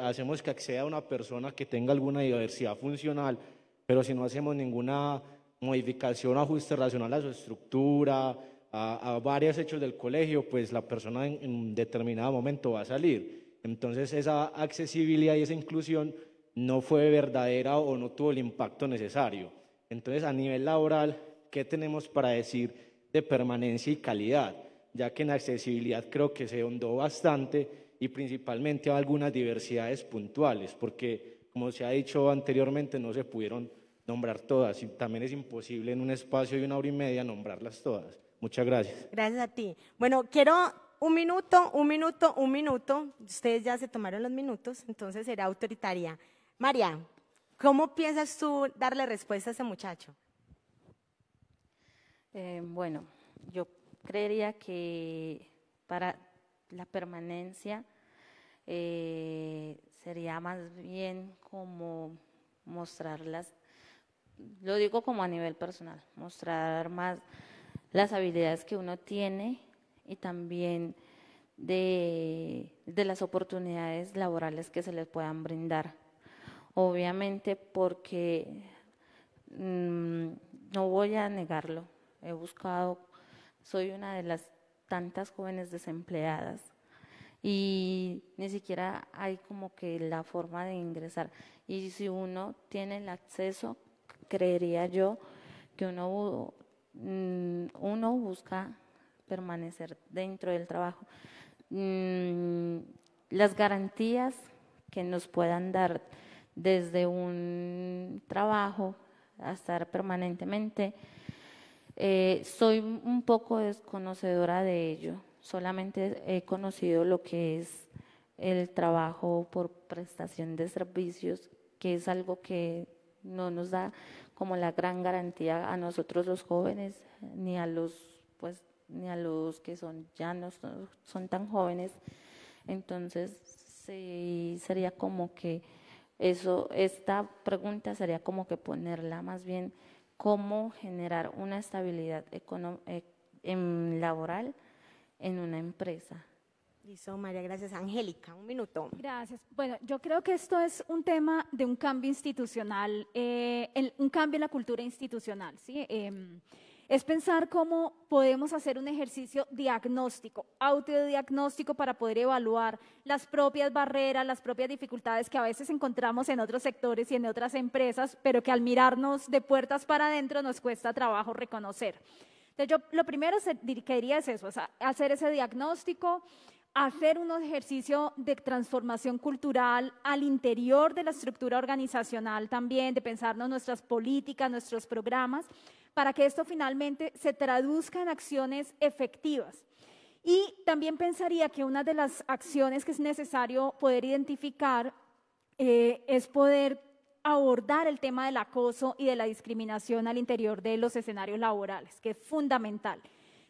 hacemos que acceda a una persona que tenga alguna diversidad funcional, pero si no hacemos ninguna modificación, ajuste racional a su estructura, a, varios hechos del colegio, pues la persona en, en determinado momento va a salir. Entonces esa accesibilidad y esa inclusión no fue verdadera o no tuvo el impacto necesario. Entonces a nivel laboral, ¿qué tenemos para decir de permanencia y calidad? Ya que en accesibilidad creo que se hondó bastante y principalmente algunas diversidades puntuales, porque como se ha dicho anteriormente, no se pudieron nombrar todas y también es imposible en un espacio de una hora y media nombrarlas todas. Muchas gracias. Gracias a ti. Bueno, quiero un minuto, un minuto, un minuto. Ustedes ya se tomaron los minutos, entonces será autoritaria. María, ¿cómo piensas tú darle respuesta a ese muchacho? Eh, bueno, yo creería que para la permanencia eh, sería más bien como mostrarlas, lo digo como a nivel personal, mostrar más las habilidades que uno tiene y también de, las oportunidades laborales que se les puedan brindar. Obviamente porque mm, no voy a negarlo, he buscado, soy una de las tantas jóvenes desempleadas y ni siquiera hay como que la forma de ingresar. Y si uno tiene el acceso, creería yo que uno, mm, busca permanecer dentro del trabajo. Mm, las garantías que nos puedan dar desde un trabajo a estar permanentemente, eh, soy un poco desconocedora de ello solamente he conocido lo que es el trabajo por prestación de servicios, que es algo que no nos da como la gran garantía a nosotros los jóvenes, ni a los, pues, ni a los que son ya no son, tan jóvenes. Entonces, sí, sería como que eso, esta pregunta sería como que ponerla más bien cómo generar una estabilidad eh, laboral en una empresa. Listo, María, gracias. Angélica, un minuto. Gracias. Bueno, yo creo que esto es un tema de un cambio institucional, eh, un cambio en la cultura institucional, ¿sí? Em, es pensar cómo podemos hacer un ejercicio diagnóstico, autodiagnóstico para poder evaluar las propias barreras, las propias dificultades que a veces encontramos en otros sectores y en otras empresas, pero que al mirarnos de puertas para adentro nos cuesta trabajo reconocer. Entonces yo lo primero que diría es eso, hacer ese diagnóstico, hacer un ejercicio de transformación cultural al interior de la estructura organizacional también, de pensarnos nuestras políticas, nuestros programas, para que esto finalmente se traduzca en acciones efectivas. Y también pensaría que una de las acciones que es necesario poder identificar eh, es poder abordar el tema del acoso y de la discriminación al interior de los escenarios laborales, que es fundamental.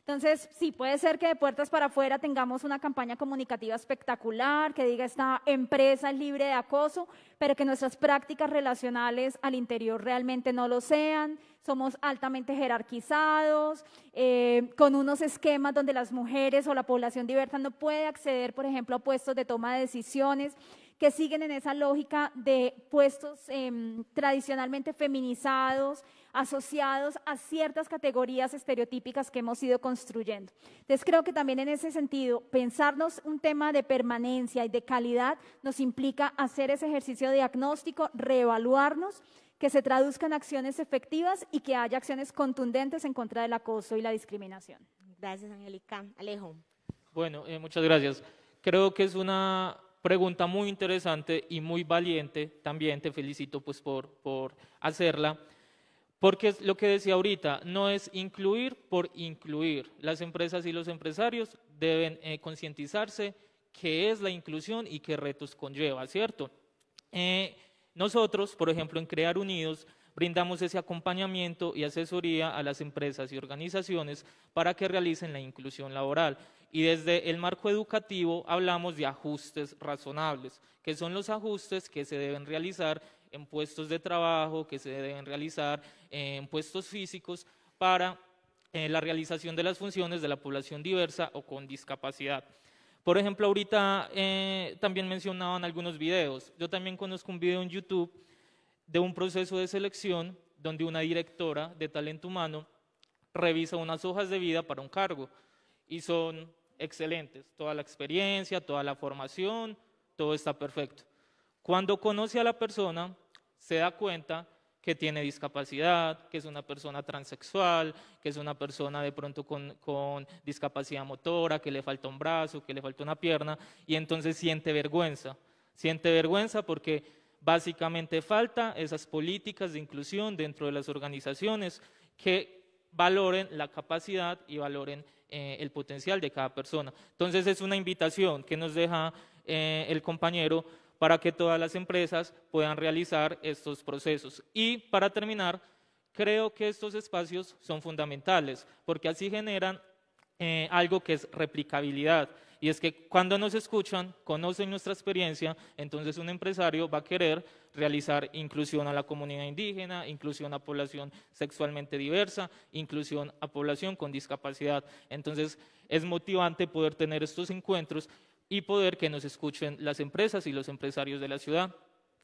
Entonces, sí, puede ser que de puertas para afuera tengamos una campaña comunicativa espectacular, que diga esta empresa es libre de acoso, pero que nuestras prácticas relacionales al interior realmente no lo sean. Somos altamente jerarquizados, eh, con unos esquemas donde las mujeres o la población diversa no puede acceder, por ejemplo, a puestos de toma de decisiones que siguen en esa lógica de puestos em, tradicionalmente feminizados, asociados a ciertas categorías estereotípicas que hemos ido construyendo. Entonces creo que también en ese sentido, pensarnos un tema de permanencia y de calidad nos implica hacer ese ejercicio diagnóstico, reevaluarnos, que se traduzcan acciones efectivas y que haya acciones contundentes en contra del acoso y la discriminación. Gracias, Angélica. Alejo. Bueno, eh, muchas gracias. Creo que es una pregunta muy interesante y muy valiente, también te felicito pues, por, hacerla, porque lo que decía ahorita, no es incluir por incluir. Las empresas y los empresarios deben eh, concientizarse qué es la inclusión y qué retos conlleva, ¿cierto? Eh, nosotros, por ejemplo, en Crear Unidos, brindamos ese acompañamiento y asesoría a las empresas y organizaciones para que realicen la inclusión laboral y desde el marco educativo hablamos de ajustes razonables, que son los ajustes que se deben realizar en puestos de trabajo, que se deben realizar en puestos físicos para eh, la realización de las funciones de la población diversa o con discapacidad. Por ejemplo, ahorita eh, también mencionaban algunos videos. Yo también conozco un video en YouTube de un proceso de selección donde una directora de talento humano revisa unas hojas de vida para un cargo y son excelentes, toda la experiencia, toda la formación, todo está perfecto. Cuando conoce a la persona, se da cuenta que tiene discapacidad, que es una persona transexual, que es una persona de pronto con, discapacidad motora, que le falta un brazo, que le falta una pierna, y entonces siente vergüenza. Siente vergüenza porque básicamente falta esas políticas de inclusión dentro de las organizaciones que valoren la capacidad y valoren eh, el potencial de cada persona. Entonces es una invitación que nos deja eh, el compañero para que todas las empresas puedan realizar estos procesos. Y para terminar, creo que estos espacios son fundamentales, porque así generan eh, algo que es replicabilidad y es que cuando nos escuchan, conocen nuestra experiencia, entonces un empresario va a querer realizar inclusión a la comunidad indígena, inclusión a población sexualmente diversa, inclusión a población con discapacidad. Entonces es motivante poder tener estos encuentros y poder que nos escuchen las empresas y los empresarios de la ciudad.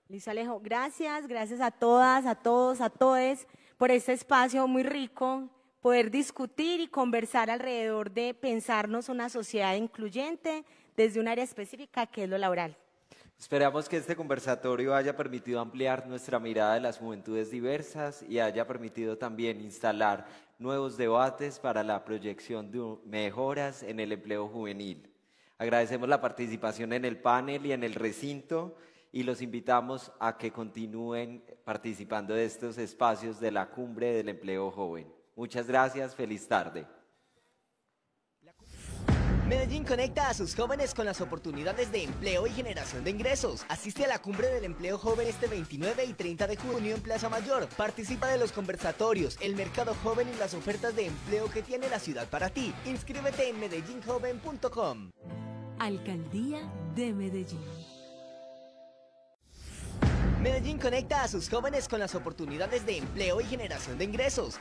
Luis Alejo. Gracias, gracias a todas, a todos, a todes por este espacio muy rico poder discutir y conversar alrededor de pensarnos una sociedad incluyente desde un área específica que es lo laboral. Esperamos que este conversatorio haya permitido ampliar nuestra mirada de las juventudes diversas y haya permitido también instalar nuevos debates para la proyección de mejoras en el empleo juvenil. Agradecemos la participación en el panel y en el recinto y los invitamos a que continúen participando de estos espacios de la cumbre del empleo joven. Muchas gracias, feliz tarde. Medellín conecta a sus jóvenes con las oportunidades de empleo y generación de ingresos. Asiste a la cumbre del empleo joven este 29 y 30 de junio en Plaza Mayor. Participa de los conversatorios, el mercado joven y las ofertas de empleo que tiene la ciudad para ti. Inscríbete en medellinjoven.com. Alcaldía de Medellín. Medellín conecta a sus jóvenes con las oportunidades de empleo y generación de ingresos.